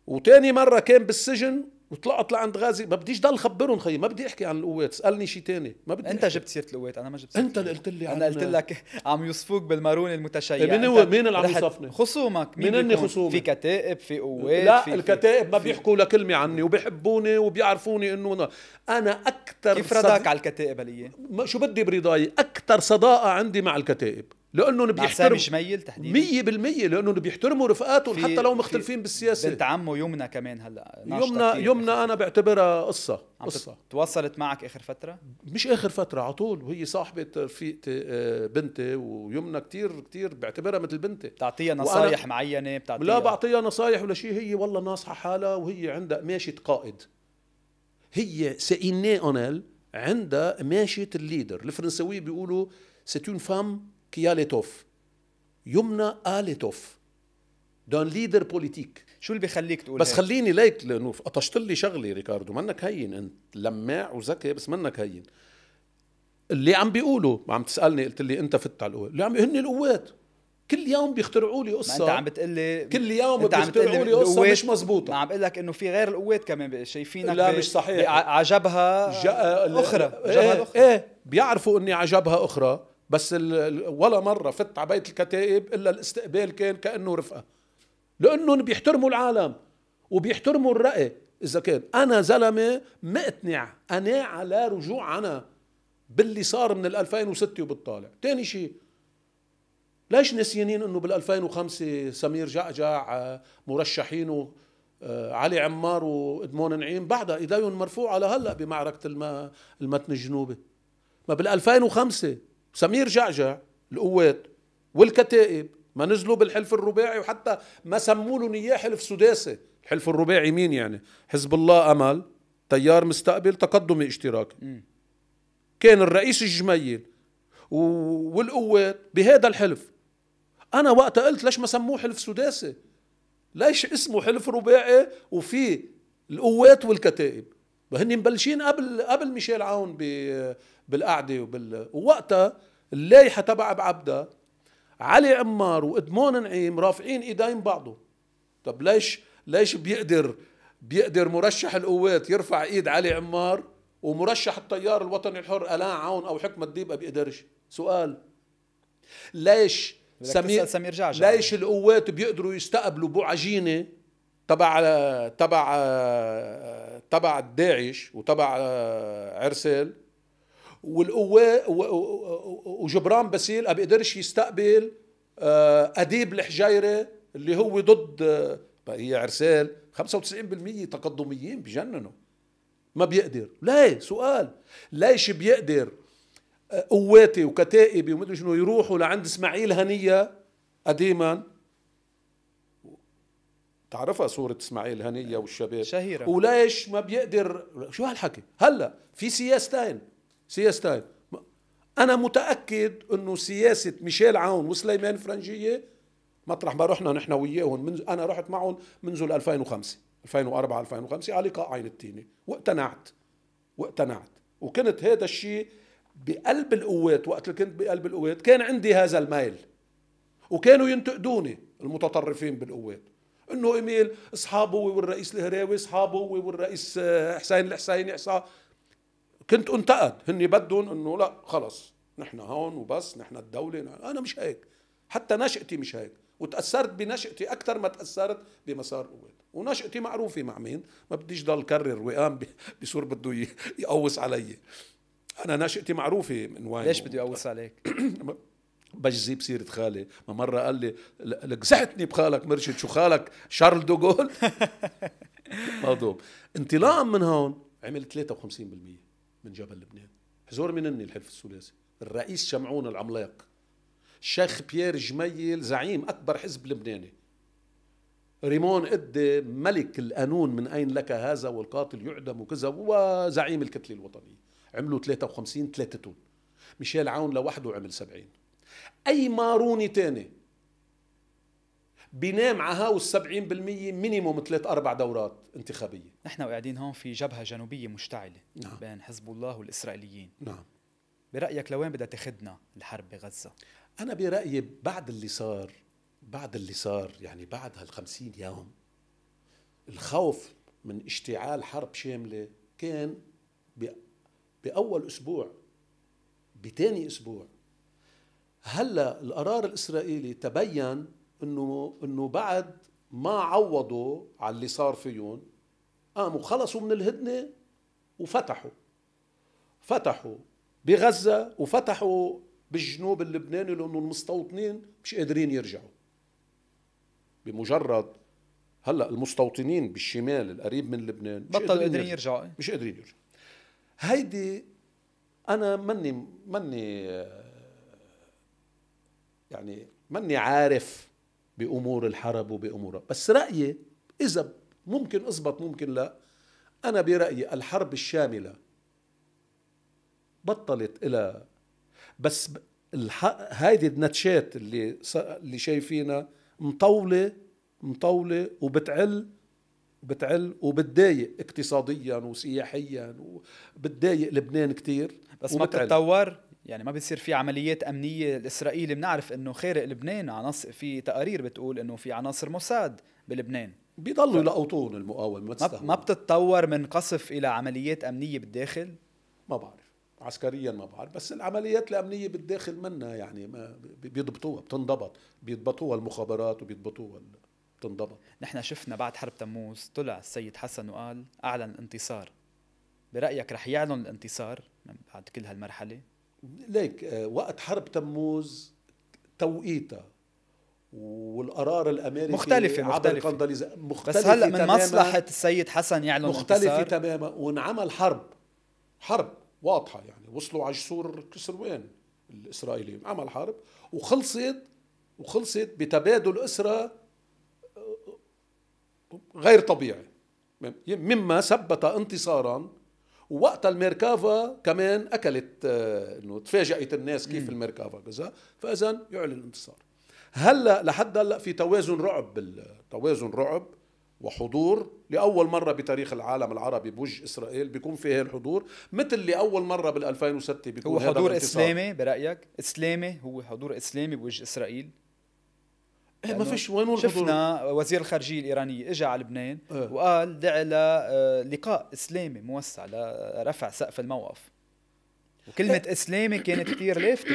وتاني مره كان بالسجن وطلعت لعند غازي ما بديش ضل خبرهم خيي ما بدي احكي عن القوات اسالني شيء تاني ما بدي انت جبت سيره القوات انا ما جبت انت اللي قلت لي انا قلت لك عم يوصفوك بالمارون المتشيع إيه، مين هو مين اللي عم يوصفني خصومك مين هن خصومي في كتائب في قوات لا في الكتائب ما بيحكوا لكلمه كلمه عني وبيحبوني وبيعرفوني انه انا, أنا اكثر كيف رضاك صد... على الكتائب هالايام شو بدي برضاي اكثر صداقه عندي مع الكتائب بيحترم بيحترموا مش ميل تحديدا 100% لانه بيحترموا رفقاتهم حتى لو مختلفين بالسياسه بنت عمه يمنى كمان هلا يمنى يمنى انا بعتبرها قصه قصه تواصلت معك اخر فتره؟ مش اخر فتره على طول وهي صاحبه رفيقتي آه، بنتي ويمنى كثير كثير بعتبرها مثل بنتي بتعطيها نصائح معينه بتعطيها لا بعطيها نصائح ولا شيء هي والله ناصحه حالها وهي عندها ماشيه قائد هي سيني اونيل عندها ماشيه الليدر الفرنساويه بيقولوا سيتون فام كياليتوف يمنى آليتوف دون ليدر بوليتيك شو اللي بخليك تقول بس خليني ليك لانه قطشت لي شغله ريكاردو منك هين انت لماع وذكي بس منك هين اللي عم بيقولوا عم تسالني قلت لي انت فت على القوات اللي عم هن القوات كل يوم بيخترعوا لي قصه انت عم بتقول لي كل يوم بيخترعوا لي قصه مش مزبوطة ما عم بقول لك انه في غير القوات كمان شايفينك لا مش صحيح عجبها جا... آه، اخرى إيه، جبهه ايه, اخرى. ايه بيعرفوا اني عجبها اخرى بس ولا مرة فت على بيت الكتائب إلا الاستقبال كان كأنه رفقة لأنهم بيحترموا العالم وبيحترموا الرأي إذا كان أنا زلمة مقتنع أنا على رجوع أنا باللي صار من ال 2006 وبالطالع تاني شيء ليش نسيانين انه بال 2005 سمير جعجع آه، مرشحينه آه، علي عمار وادمون نعيم بعدها ايديهم مرفوعه لهلا بمعركه المتن الجنوبي ما بال 2005 سمير جعجع القوات والكتائب ما نزلوا بالحلف الرباعي وحتى ما سموا لهم اياه حلف سداسي الحلف الرباعي مين يعني حزب الله امل تيار مستقبل تقدمي اشتراكي كان الرئيس الجميل والقوات بهذا الحلف انا وقتها قلت ليش ما سموه حلف سداسي ليش اسمه حلف رباعي وفي القوات والكتائب وهن مبلشين قبل قبل ميشيل عون بالقعده وبال ووقتها اللايحه تبع بعبدا علي عمار وادمون نعيم رافعين ايدين بعضه طب ليش ليش بيقدر بيقدر مرشح القوات يرفع ايد علي عمار ومرشح التيار الوطني الحر الان عون او حكمه ديب بيقدرش سؤال ليش سمير سمير جعجع ليش القوات بيقدروا يستقبلوا عجينه تبع تبع تبع داعش وتبع عرسل والقوة وجبران باسيل ما بيقدرش يستقبل آه، أديب الحجيرة اللي هو ضد آه، هي عرسال 95% تقدميين بجننوا ما بيقدر ليه سؤال ليش بيقدر آه، قواتي وكتائبي ومدري شنو يروحوا لعند اسماعيل هنيه قديما تعرفها صورة اسماعيل هنية والشباب شهيرة وليش ما بيقدر شو هالحكي هلا في سياستين سياسة أنا متأكد أنه سياسة ميشيل عون وسليمان فرنجية مطرح ما رحنا نحن وياهم من أنا رحت معهم منذ 2005 2004 2005 على لقاء عين التينة واقتنعت واقتنعت وكنت هذا الشيء بقلب القوات وقت اللي كنت بقلب القوات كان عندي هذا الميل وكانوا ينتقدوني المتطرفين بالقوات انه ايميل اصحابه والرئيس الهراوي اصحابه والرئيس آه، حسين الحسيني كنت انتقد هن بدهم انه لا خلص نحن هون وبس نحن الدوله انا مش هيك حتى نشأتي مش هيك وتأثرت بنشأتي أكثر ما تأثرت بمسار قوات ونشأتي معروفة مع مين ما بديش ضل كرر وقام بصور بده يقوس علي أنا نشأتي معروفة من وين ليش بده يقوس عليك؟ [clears throat] بجزي بسيرة خالي ما مرة قال لي لك بخالك مرشد شو خالك شارل دوغول [laughs] مضوب انطلاقا من هون عمل 53% من جبل لبنان من اني الحلف الثلاثي الرئيس شمعون العملاق الشيخ بيير جميل زعيم أكبر حزب لبناني ريمون قد ملك القانون من أين لك هذا والقاتل يعدم وكذا وزعيم الكتلة الوطنية عملوا 53 ثلاثتون ميشيل عون لوحده عمل 70 أي ماروني تاني بينام على هاو ال 70% مينيموم ثلاث اربع دورات انتخابيه نحن قاعدين هون في جبهه جنوبيه مشتعله نعم. بين حزب الله والاسرائيليين نعم برايك لوين بدها تاخذنا الحرب بغزه انا برايي بعد اللي صار بعد اللي صار يعني بعد هال 50 يوم الخوف من اشتعال حرب شامله كان باول اسبوع بثاني اسبوع هلا القرار الاسرائيلي تبين انه انه بعد ما عوضوا على اللي صار فيهم قاموا خلصوا من الهدنه وفتحوا فتحوا بغزه وفتحوا بالجنوب اللبناني لانه المستوطنين مش قادرين يرجعوا بمجرد هلا المستوطنين بالشمال القريب من لبنان مش بطلوا قادرين يرجعوا إيه. مش قادرين يرجعوا هيدي انا مني مني يعني مني عارف بامور الحرب وبامورها بس رايي اذا ممكن اضبط ممكن لا انا برايي الحرب الشامله بطلت إلى بس هيدي النتشات اللي اللي شايفينها مطوله مطوله وبتعل بتعل وبتضايق اقتصاديا وسياحيا وبتضايق لبنان كتير بس وبتعل. ما بتتطور يعني ما بيصير في عمليات امنيه الاسرائيلي بنعرف انه خارق لبنان عناصر في تقارير بتقول انه في عناصر موساد بلبنان بيضلوا ف... لقطون المقاومه ما, ما بتتطور من قصف الى عمليات امنيه بالداخل ما بعرف عسكريا ما بعرف بس العمليات الامنيه بالداخل منا يعني ما بيضبطوها بتنضبط بيضبطوها المخابرات وبيضبطوها بتنضبط نحن شفنا بعد حرب تموز طلع السيد حسن وقال اعلن الانتصار برايك رح يعلن الانتصار بعد كل هالمرحله ليك آه، وقت حرب تموز توقيتها والقرار الامريكي مختلفة مختلفة مختلفة بس هلا من مصلحة السيد حسن يعلن مختلفة تماما وانعمل حرب حرب واضحة يعني وصلوا على جسور كسروان الاسرائيليين عمل حرب وخلصت وخلصت بتبادل اسرى آه، غير طبيعي مما ثبت انتصارا ووقتها الميركافا كمان اكلت آه، انه تفاجئت الناس كيف الميركافا كذا فاذا يعلن الانتصار هلا لحد هلا في توازن رعب بال... توازن رعب وحضور لاول مره بتاريخ العالم العربي بوجه اسرائيل بيكون فيه الحضور مثل اللي اول مره بال 2006 بيكون هو حضور اسلامي برايك اسلامي هو حضور اسلامي بوجه اسرائيل إيه ما فيش وين شفنا وزير الخارجيه الايرانيه اجى على لبنان إيه. اه. وقال دعا للقاء اسلامي موسع لرفع سقف الموقف وكلمة إيه. اسلامي كانت كثير لافتة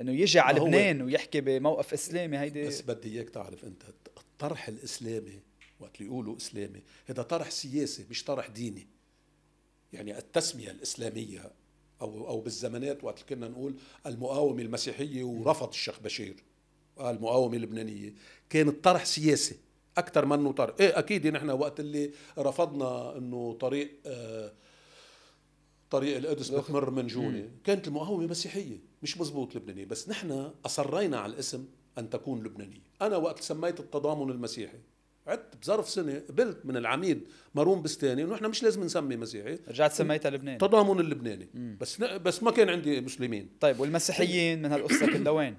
انه يجي على لبنان ويحكي بموقف اسلامي هيدي بس بدي اياك تعرف انت الطرح الاسلامي وقت اللي يقولوا اسلامي هذا طرح سياسي مش طرح ديني يعني التسمية الاسلامية او او بالزمانات وقت كنا نقول المقاومة المسيحية ورفض الشيخ بشير المقاومه اللبنانيه كان الطرح سياسي اكثر منه طرح ايه اكيد نحن وقت اللي رفضنا انه طريق آه، طريق القدس بتمر من جوني كانت المقاومه مسيحيه مش مزبوط لبنانيه بس نحن اصرينا على الاسم ان تكون لبنانيه انا وقت سميت التضامن المسيحي عدت بظرف سنه قبلت من العميد مارون بستاني انه احنا مش لازم نسمي مسيحي رجعت سميتها لبناني تضامن اللبناني مم. بس بس ما كان عندي مسلمين طيب والمسيحيين من هالقصه كلها وين؟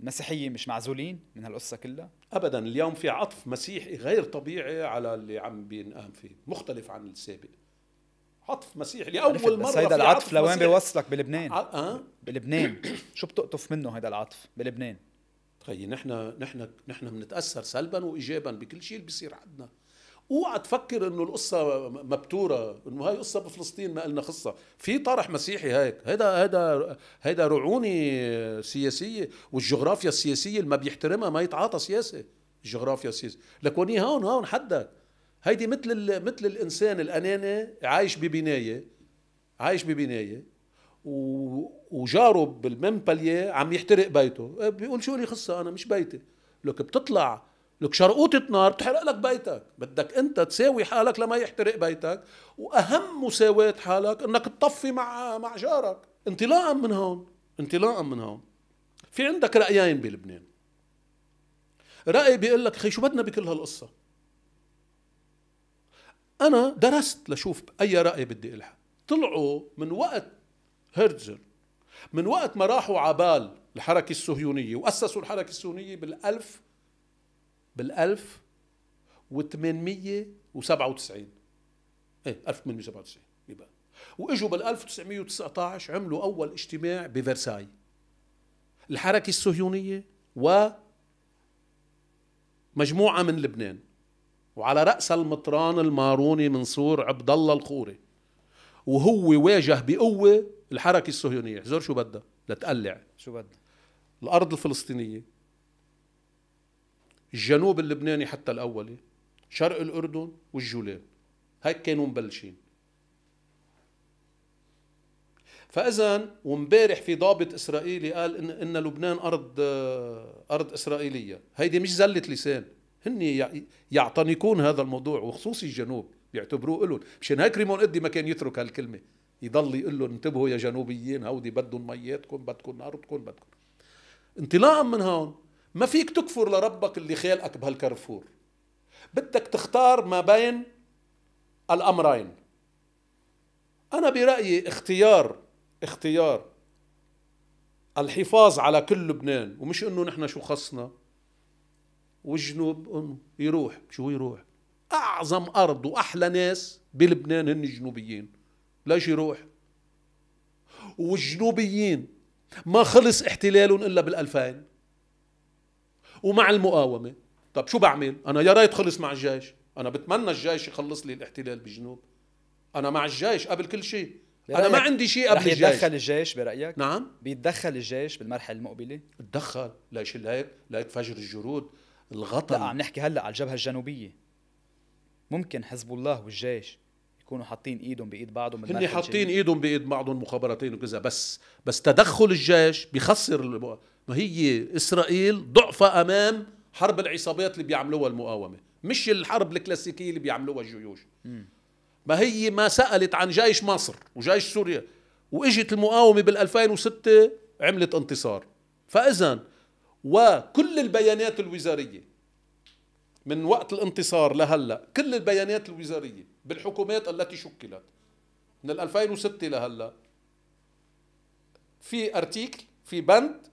المسيحيه مش معزولين من هالقصه كلها ابدا اليوم في عطف مسيحي غير طبيعي على اللي عم بينقام فيه مختلف عن السابق عطف مسيحي لاول مره بس هيدا العطف لوين بيوصلك بلبنان أه؟ بلبنان [clears throat] شو بتقطف منه هيدا العطف بلبنان تخيل نحن نحن نحن بنتاثر سلبا وايجابا بكل شيء اللي بيصير عندنا اوعى تفكر انه القصه مبتوره انه هاي قصه بفلسطين ما لنا خصه في طرح مسيحي هيك هذا هذا هذا رعونه سياسيه والجغرافيا السياسيه اللي ما بيحترمها ما يتعاطى سياسه الجغرافيا السياسيه لك وني هون هون حدك هيدي مثل مثل الانسان الاناني عايش ببنايه عايش ببنايه وجاره بالمنبليه عم يحترق بيته بيقول شو لي خصه انا مش بيتي لك بتطلع لك شرقوطة نار بتحرق لك بيتك بدك انت تساوي حالك لما يحترق بيتك واهم مساواة حالك انك تطفي مع مع جارك انطلاقا من هون انطلاقا من هون في عندك رأيين بلبنان رأي بيقول لك خي شو بدنا بكل هالقصة أنا درست لشوف أي رأي بدي إلها طلعوا من وقت هرتزل من وقت ما راحوا عبال الحركة الصهيونية وأسسوا الحركة الصهيونية بالألف بال 1897 ايه 1897 يبقى واجوا بال 1919 عملوا اول اجتماع بفرساي الحركه الصهيونيه و مجموعه من لبنان وعلى راس المطران الماروني منصور عبد الله الخوري وهو واجه بقوه الحركه الصهيونيه زور شو بدها لتقلع شو بدها الارض الفلسطينيه الجنوب اللبناني حتى الأولي شرق الأردن والجولان هيك كانوا مبلشين فاذا ومبارح في ضابط اسرائيلي قال ان ان لبنان ارض ارض اسرائيليه هيدي مش زله لسان هن يعتنقون هذا الموضوع وخصوصي الجنوب بيعتبروه إلهم مشان هيك ريمون قدي ما كان يترك هالكلمه يضل يقول لهم انتبهوا يا جنوبيين هودي بدهم مياتكم بدكم ارضكم بدكم انطلاقا من هون ما فيك تكفر لربك اللي خالقك بهالكرفور بدك تختار ما بين الأمرين أنا برأيي اختيار اختيار الحفاظ على كل لبنان ومش انه نحن شو خصنا والجنوب يروح شو يروح اعظم ارض واحلى ناس بلبنان هن الجنوبيين ليش يروح والجنوبيين ما خلص احتلالهم الا بالألفين ومع المقاومه طب شو بعمل انا يا ريت خلص مع الجيش انا بتمنى الجيش يخلص لي الاحتلال بالجنوب انا مع الجيش قبل كل شيء انا ما عندي شيء قبل الجيش يتدخل الجيش برايك نعم بيتدخل الجيش بالمرحله المقبله تدخل ليش هيك ليك فجر الجرود الغطا لا عم نحكي هلا على الجبهه الجنوبيه ممكن حزب الله والجيش يكونوا حاطين ايدهم بايد بعضهم هن حاطين ايدهم بايد بعضهم مخابراتين وكذا بس بس تدخل الجيش بخسر ما هي اسرائيل ضعفة امام حرب العصابات اللي بيعملوها المقاومه مش الحرب الكلاسيكيه اللي بيعملوها الجيوش ما هي ما سالت عن جيش مصر وجيش سوريا واجت المقاومه بال2006 عملت انتصار فاذا وكل البيانات الوزاريه من وقت الانتصار لهلا كل البيانات الوزاريه بالحكومات التي شكلت من 2006 لهلا في ارتيكل في بند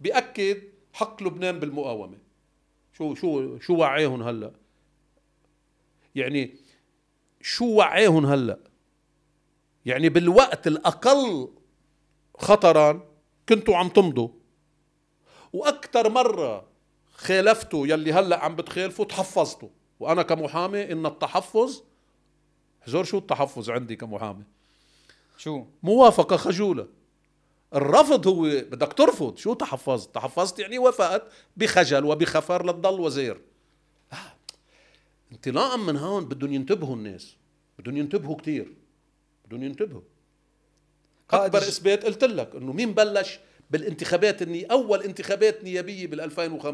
بأكد حق لبنان بالمقاومة شو شو شو وعيهم هلا يعني شو وعيهم هلا يعني بالوقت الأقل خطرا كنتوا عم تمضوا وأكثر مرة خالفتوا يلي هلا عم بتخالفوا تحفظتوا وأنا كمحامي إن التحفظ زور شو التحفظ عندي كمحامي شو موافقة خجولة الرفض هو بدك ترفض شو تحفظت تحفظت يعني وفقت بخجل وبخفر لتضل وزير انطلاقا من هون بدهم ينتبهوا الناس بدهم ينتبهوا كثير بدهم ينتبهوا اكبر اثبات قلت لك انه مين بلش بالانتخابات اني اول انتخابات نيابيه بال2005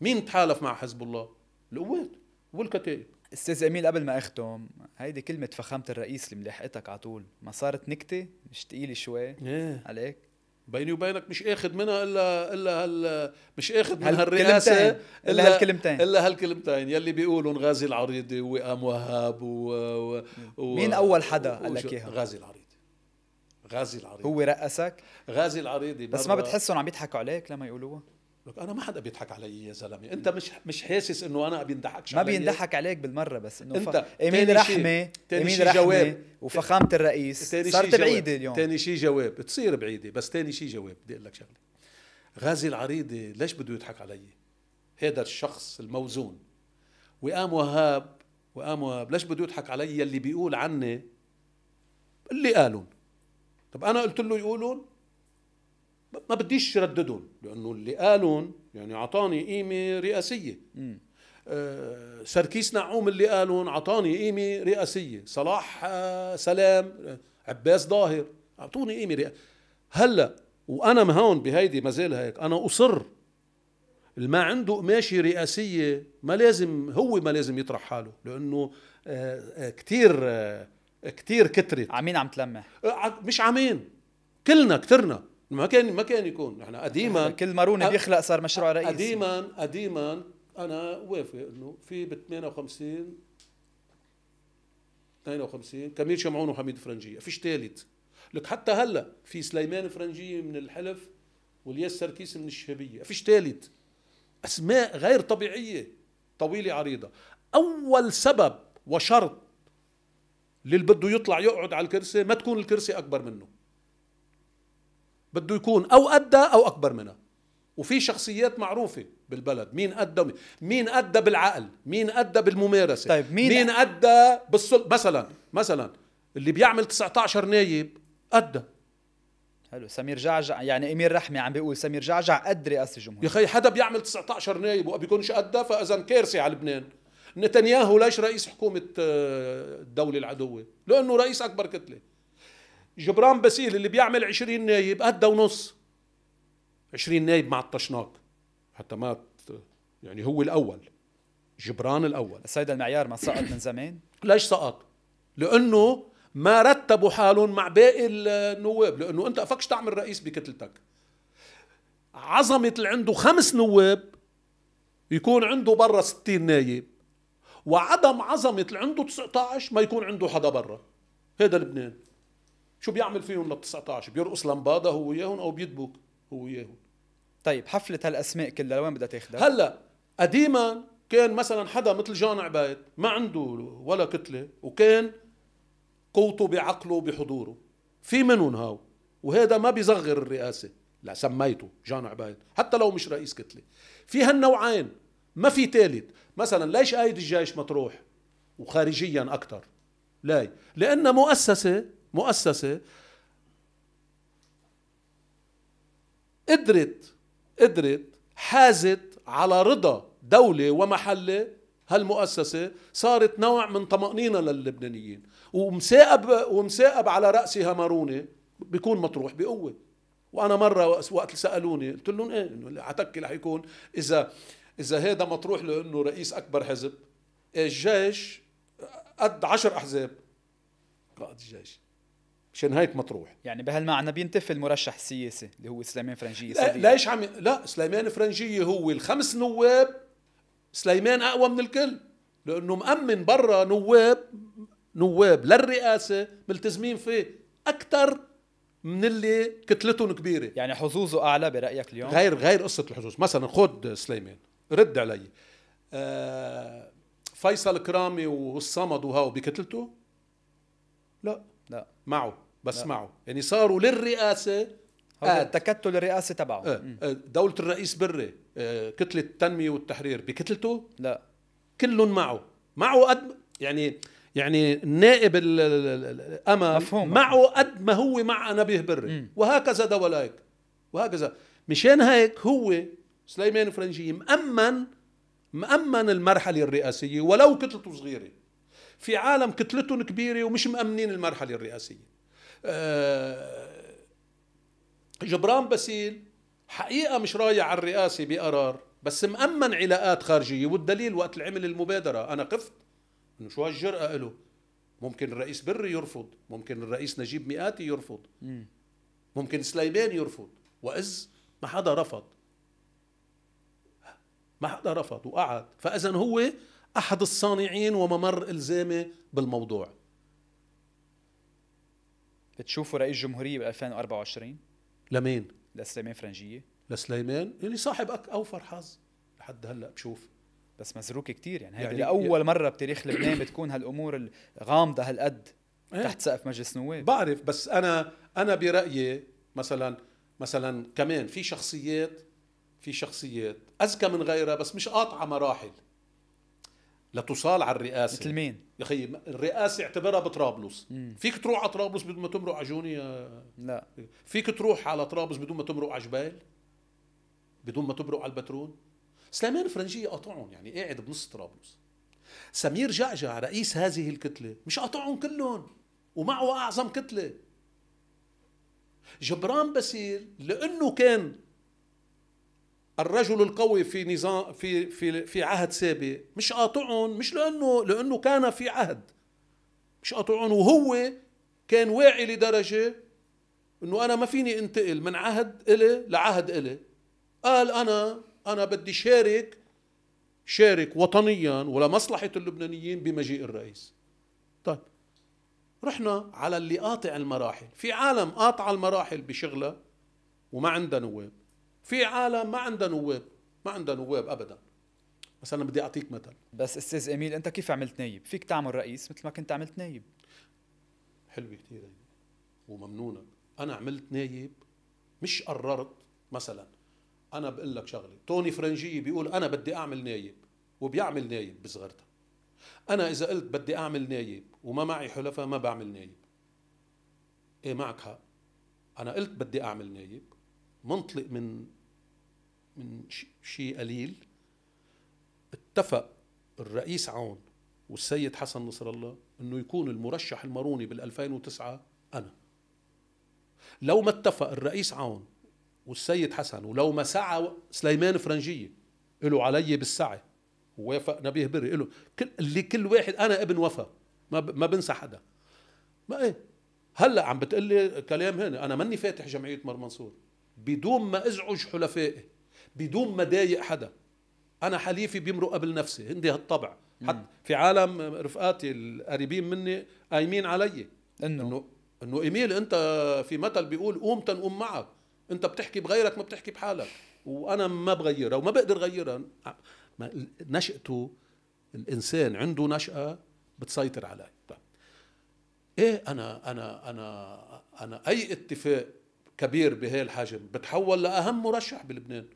مين تحالف مع حزب الله القوات والكتائب استاذ اميل قبل ما اختم هيدي كلمه فخامه الرئيس اللي ملاحقتك على طول ما صارت نكته مش تقيله شوي إيه. عليك بيني وبينك مش اخذ منها الا الا هال مش اخذ من هالرئاسه الا, هالكلمتين الا هالكلمتين يلي بيقولوا غازي العريضي ووئام وهاب و... و... و... مين اول حدا قال لك اياها؟ غازي العريضي غازي العريضي هو رقصك؟ غازي العريضي بس ما بتحسهم عم يضحكوا عليك لما يقولوها؟ لك انا ما حدا بيضحك علي يا زلمه انت مش مش حاسس انه انا بينضحكش ما بينضحك عليك بالمره بس انه انت ف... ايمين رحمه ايمين رحمه جواب. وفخامه الرئيس تاني صارت بعيده اليوم ثاني شيء جواب تصير بعيده بس ثاني شيء جواب بدي اقول لك شغله غازي العريضي ليش بده يضحك علي هذا الشخص الموزون وقام وهاب وقام وهاب ليش بده يضحك علي اللي بيقول عني اللي قالون طب انا قلت له يقولون ما بديش رددهم لانه اللي قالهم يعني اعطاني قيمه رئاسيه آه، سركيس نعوم اللي قالهم اعطاني قيمه رئاسيه صلاح آه، سلام آه، عباس ظاهر اعطوني قيمه رئاسيه هلا وانا مهون بهيدي ما زال هيك انا اصر اللي ما عنده قماشة رئاسية ما لازم هو ما لازم يطرح حاله لأنه كثير كثير كترت عمين عم تلمح مش عمين كلنا كترنا ما كان ما كان يكون نحن قديما [laughs] كل مرونه بيخلق صار مشروع رئيسي قديما قديما انا وافق انه في ب 58 52 كمير شمعون وحميد فرنجيه فيش ثالث لك حتى هلا في سليمان فرنجيه من الحلف والياس سركيس من الشهبيه فيش ثالث اسماء غير طبيعيه طويله عريضه اول سبب وشرط للي بده يطلع يقعد على الكرسي ما تكون الكرسي اكبر منه بده يكون او ادى او اكبر منها وفي شخصيات معروفه بالبلد مين ادى مين ادى بالعقل مين ادى بالممارسه طيب مين, مين ادى بالسلطه مثلا مثلا اللي بيعمل 19 نايب ادى حلو سمير جعجع يعني امير رحمي عم بيقول سمير جعجع قد رئاسه الجمهوريه يا اخي حدا بيعمل 19 نايب وما بيكونش ادى فاذا كارثه على لبنان نتنياهو ليش رئيس حكومه آه، الدوله العدوه لانه رئيس اكبر كتله جبران باسيل اللي بيعمل 20 نايب قد ونص 20 نايب مع الطشناق حتى ما يعني هو الاول جبران الاول السيد المعيار ما سقط من زمان ليش سقط لانه ما رتبوا حالهم مع باقي النواب لانه انت افكش تعمل رئيس بكتلتك عظمة اللي عنده خمس نواب يكون عنده برا 60 نايب وعدم عظمة اللي عنده 19 ما يكون عنده حدا برا هذا لبنان شو بيعمل فيهم لل 19 بيرقص لمبادا هو وياهم او بيدبك هو وياهم طيب حفله هالاسماء كلها لوين بدها تاخذها؟ هلا قديما كان مثلا حدا مثل جان عبيد ما عنده ولا كتله وكان قوته بعقله بحضوره في منهم هاو وهذا ما بيصغر الرئاسه لا سميته جان عبيد حتى لو مش رئيس كتله في هالنوعين ما في ثالث مثلا ليش قايد الجيش مطروح وخارجيا اكثر لا لان مؤسسه مؤسسه قدرت قدرت حازت على رضا دولة ومحلة هالمؤسسة صارت نوع من طمأنينة للبنانيين ومساقب, ومساقب على رأسها مارونة بيكون مطروح بقوة وأنا مرة وقت سألوني قلت لهم إيه إنه عتكي رح يكون إذا إذا هذا مطروح لأنه رئيس أكبر حزب إيه، الجيش قد عشر أحزاب قائد الجيش مشان هيك مطروح يعني بهالمعنى بينتفي المرشح السياسي اللي هو سليمان فرنجيه لا ليش عم لا سليمان فرنجيه هو الخمس نواب سليمان اقوى من الكل لانه مامن برا نواب نواب للرئاسه ملتزمين فيه اكثر من اللي كتلتهم كبيره يعني حظوظه اعلى برايك اليوم غير غير قصه الحظوظ مثلا خد سليمان رد علي آه فيصل كرامي والصمد وهاو بكتلته لا لا معه بسمعه يعني صاروا للرئاسه آه تكتل الرئاسه تبعه آه،, آه. دولة الرئيس بري آه كتلة التنمية والتحرير بكتلته لا كلهم معه معه قد يعني يعني النائب الامل مفهوم معه قد ما هو مع نبيه بري م. وهكذا دولايك وهكذا مشان هيك هو سليمان فرنجي مأمن مأمن المرحلة الرئاسية ولو كتلته صغيرة في عالم كتلتهم كبيرة ومش مأمنين المرحلة الرئاسية آه، جبران باسيل حقيقة مش رايح على الرئاسة بقرار بس مأمن علاقات خارجية والدليل وقت العمل المبادرة أنا قفت إنه شو هالجرأة له ممكن الرئيس بري يرفض ممكن الرئيس نجيب مئاتي يرفض ممكن سليمان يرفض وإذ ما حدا رفض ما حدا رفض وقعد فإذا هو أحد الصانعين وممر إلزامي بالموضوع بتشوفه رئيس جمهوريه ب 2024 لمين؟ لسليمان فرنجيه لسليمان يلي صاحب أك اوفر حظ لحد هلا بشوف بس مزروك كتير يعني هيدي يعني لاول ي... يعني مره بتاريخ لبنان بتكون هالامور الغامضه هالقد ايه؟ تحت سقف مجلس النواب بعرف بس انا انا برايي مثلا مثلا كمان في شخصيات في شخصيات اذكى من غيرها بس مش قاطعه مراحل لتصال على الرئاسه مثل مين؟ يا اخي الرئاسه اعتبرها بطرابلس مم. فيك تروح على طرابلس بدون ما تمرق على جوني لا فيك تروح على طرابلس بدون ما تمرق على جبال بدون ما تمرق على البترون سليمان فرنجيه قاطعهم يعني قاعد بنص طرابلس سمير جعجع رئيس هذه الكتله مش قاطعهم كلهم ومعه اعظم كتله جبران بسيل لانه كان الرجل القوي في نظام في في في عهد سابق مش قاطعهم مش لانه لانه كان في عهد مش قاطعهم وهو كان واعي لدرجه انه انا ما فيني انتقل من عهد الي لعهد الي قال انا انا بدي شارك شارك وطنيا ولمصلحه اللبنانيين بمجيء الرئيس طيب رحنا على اللي قاطع المراحل في عالم قاطعه المراحل بشغلها وما عندها نواب في عالم ما عندها نواب ما عندها نواب ابدا بس انا بدي اعطيك مثل بس استاذ اميل انت كيف عملت نايب فيك تعمل رئيس مثل ما كنت عملت نايب حلوه كثير يعني وممنونه انا عملت نايب مش قررت مثلا انا بقول لك شغله توني فرنجيه بيقول انا بدي اعمل نايب وبيعمل نايب بصغرتها انا اذا قلت بدي اعمل نايب وما معي حلفاء ما بعمل نايب ايه معك حق انا قلت بدي اعمل نايب منطلق من من شيء قليل اتفق الرئيس عون والسيد حسن نصر الله انه يكون المرشح الماروني بال 2009 انا لو ما اتفق الرئيس عون والسيد حسن ولو ما سعى سليمان فرنجيه له علي بالسعي ووافق نبيه بري له كل اللي كل واحد انا ابن وفا ما ما بنسى حدا ما ايه هلا عم بتقلي كلام هنا انا ماني فاتح جمعيه مر منصور بدون ما ازعج حلفائي بدون ما ضايق حدا انا حليفي بيمرق قبل نفسي عندي هالطبع حتى في عالم رفقاتي القريبين مني قايمين علي انه انه ايميل انت في مثل بيقول قوم تنقوم معك انت بتحكي بغيرك ما بتحكي بحالك وانا ما بغيرها وما بقدر غيرها نشأته الانسان عنده نشأة بتسيطر عليه طيب. ايه انا انا انا انا اي اتفاق كبير بهالحجم بتحول لاهم مرشح بلبنان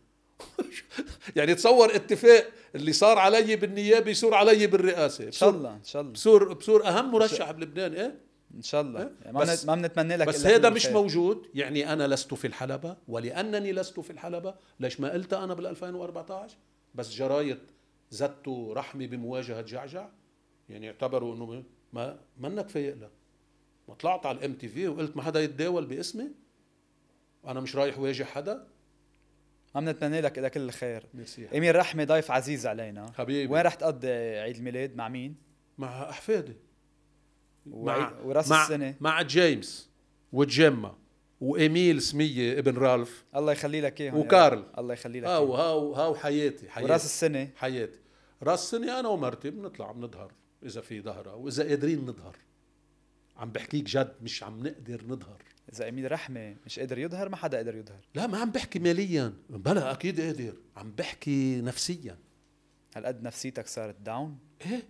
يعني تصور اتفاق اللي صار علي بالنيابه يصير علي بالرئاسه ان شاء الله ان شاء الله بصور بصور اهم مرشح بلبنان ايه ان شاء الله إيه؟ يعني بس ما بنتمنى لك بس هذا مش موجود يعني انا لست في الحلبه ولانني لست في الحلبه ليش ما قلت انا بال 2014 بس جرايد زدت رحمي بمواجهه جعجع يعني اعتبروا انه ما منك فايق لها ما طلعت على الام تي في وقلت ما حدا يتداول باسمي انا مش رايح واجه حدا عم نتمنى لك إذا كل الخير ميرسي امير رحمه ضيف عزيز علينا حبيبي وين رح تقضي عيد الميلاد مع مين؟ مع احفادي مع وراس مع السنه مع جيمس وجيما واميل سميه ابن رالف الله يخلي لك اياهم وكارل الله يخلي لك هاو هاو هاو حياتي حياتي وراس السنه حياتي راس السنه انا ومرتي بنطلع بنظهر اذا في ظهره واذا قادرين نظهر عم بحكيك جد مش عم نقدر نظهر اذا امين رحمه مش قادر يظهر ما حدا قادر يظهر لا ما عم بحكي ماليا بلا اكيد قادر عم بحكي نفسيا هالقد نفسيتك صارت داون ايه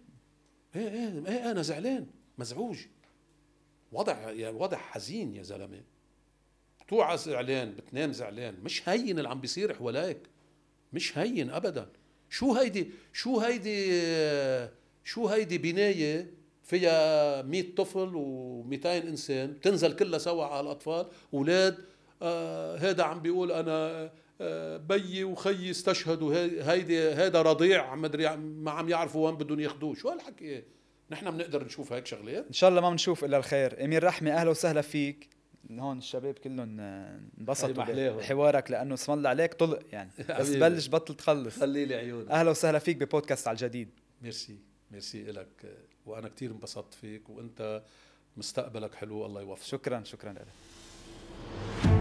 ايه ايه, إيه انا زعلان مزعوج وضع يعني وضع حزين يا زلمه بتوعى زعلان بتنام زعلان مش هين اللي عم بيصير حواليك مش هين ابدا شو هيدي شو هيدي شو هيدي بنايه فيها 100 طفل و200 انسان بتنزل كلها سوا على الاطفال اولاد آه، هذا عم بيقول انا آه بيي وخيي استشهدوا هيدي هذا رضيع ما ادري ما عم يعرفوا وين بدهم ياخذوه شو هالحكي نحن بنقدر نشوف هيك شغلات ان شاء الله ما بنشوف الا الخير امير رحمي اهلا وسهلا فيك هون الشباب كلهم آه، انبسطوا بحوارك لانه اسم الله عليك طلق يعني [laughs] بس بلش بطل تخلص خلي لي عيونك اهلا وسهلا فيك ببودكاست على الجديد ميرسي ميرسي لك وانا كثير انبسطت فيك وانت مستقبلك حلو الله يوفقك شكرا شكرا لك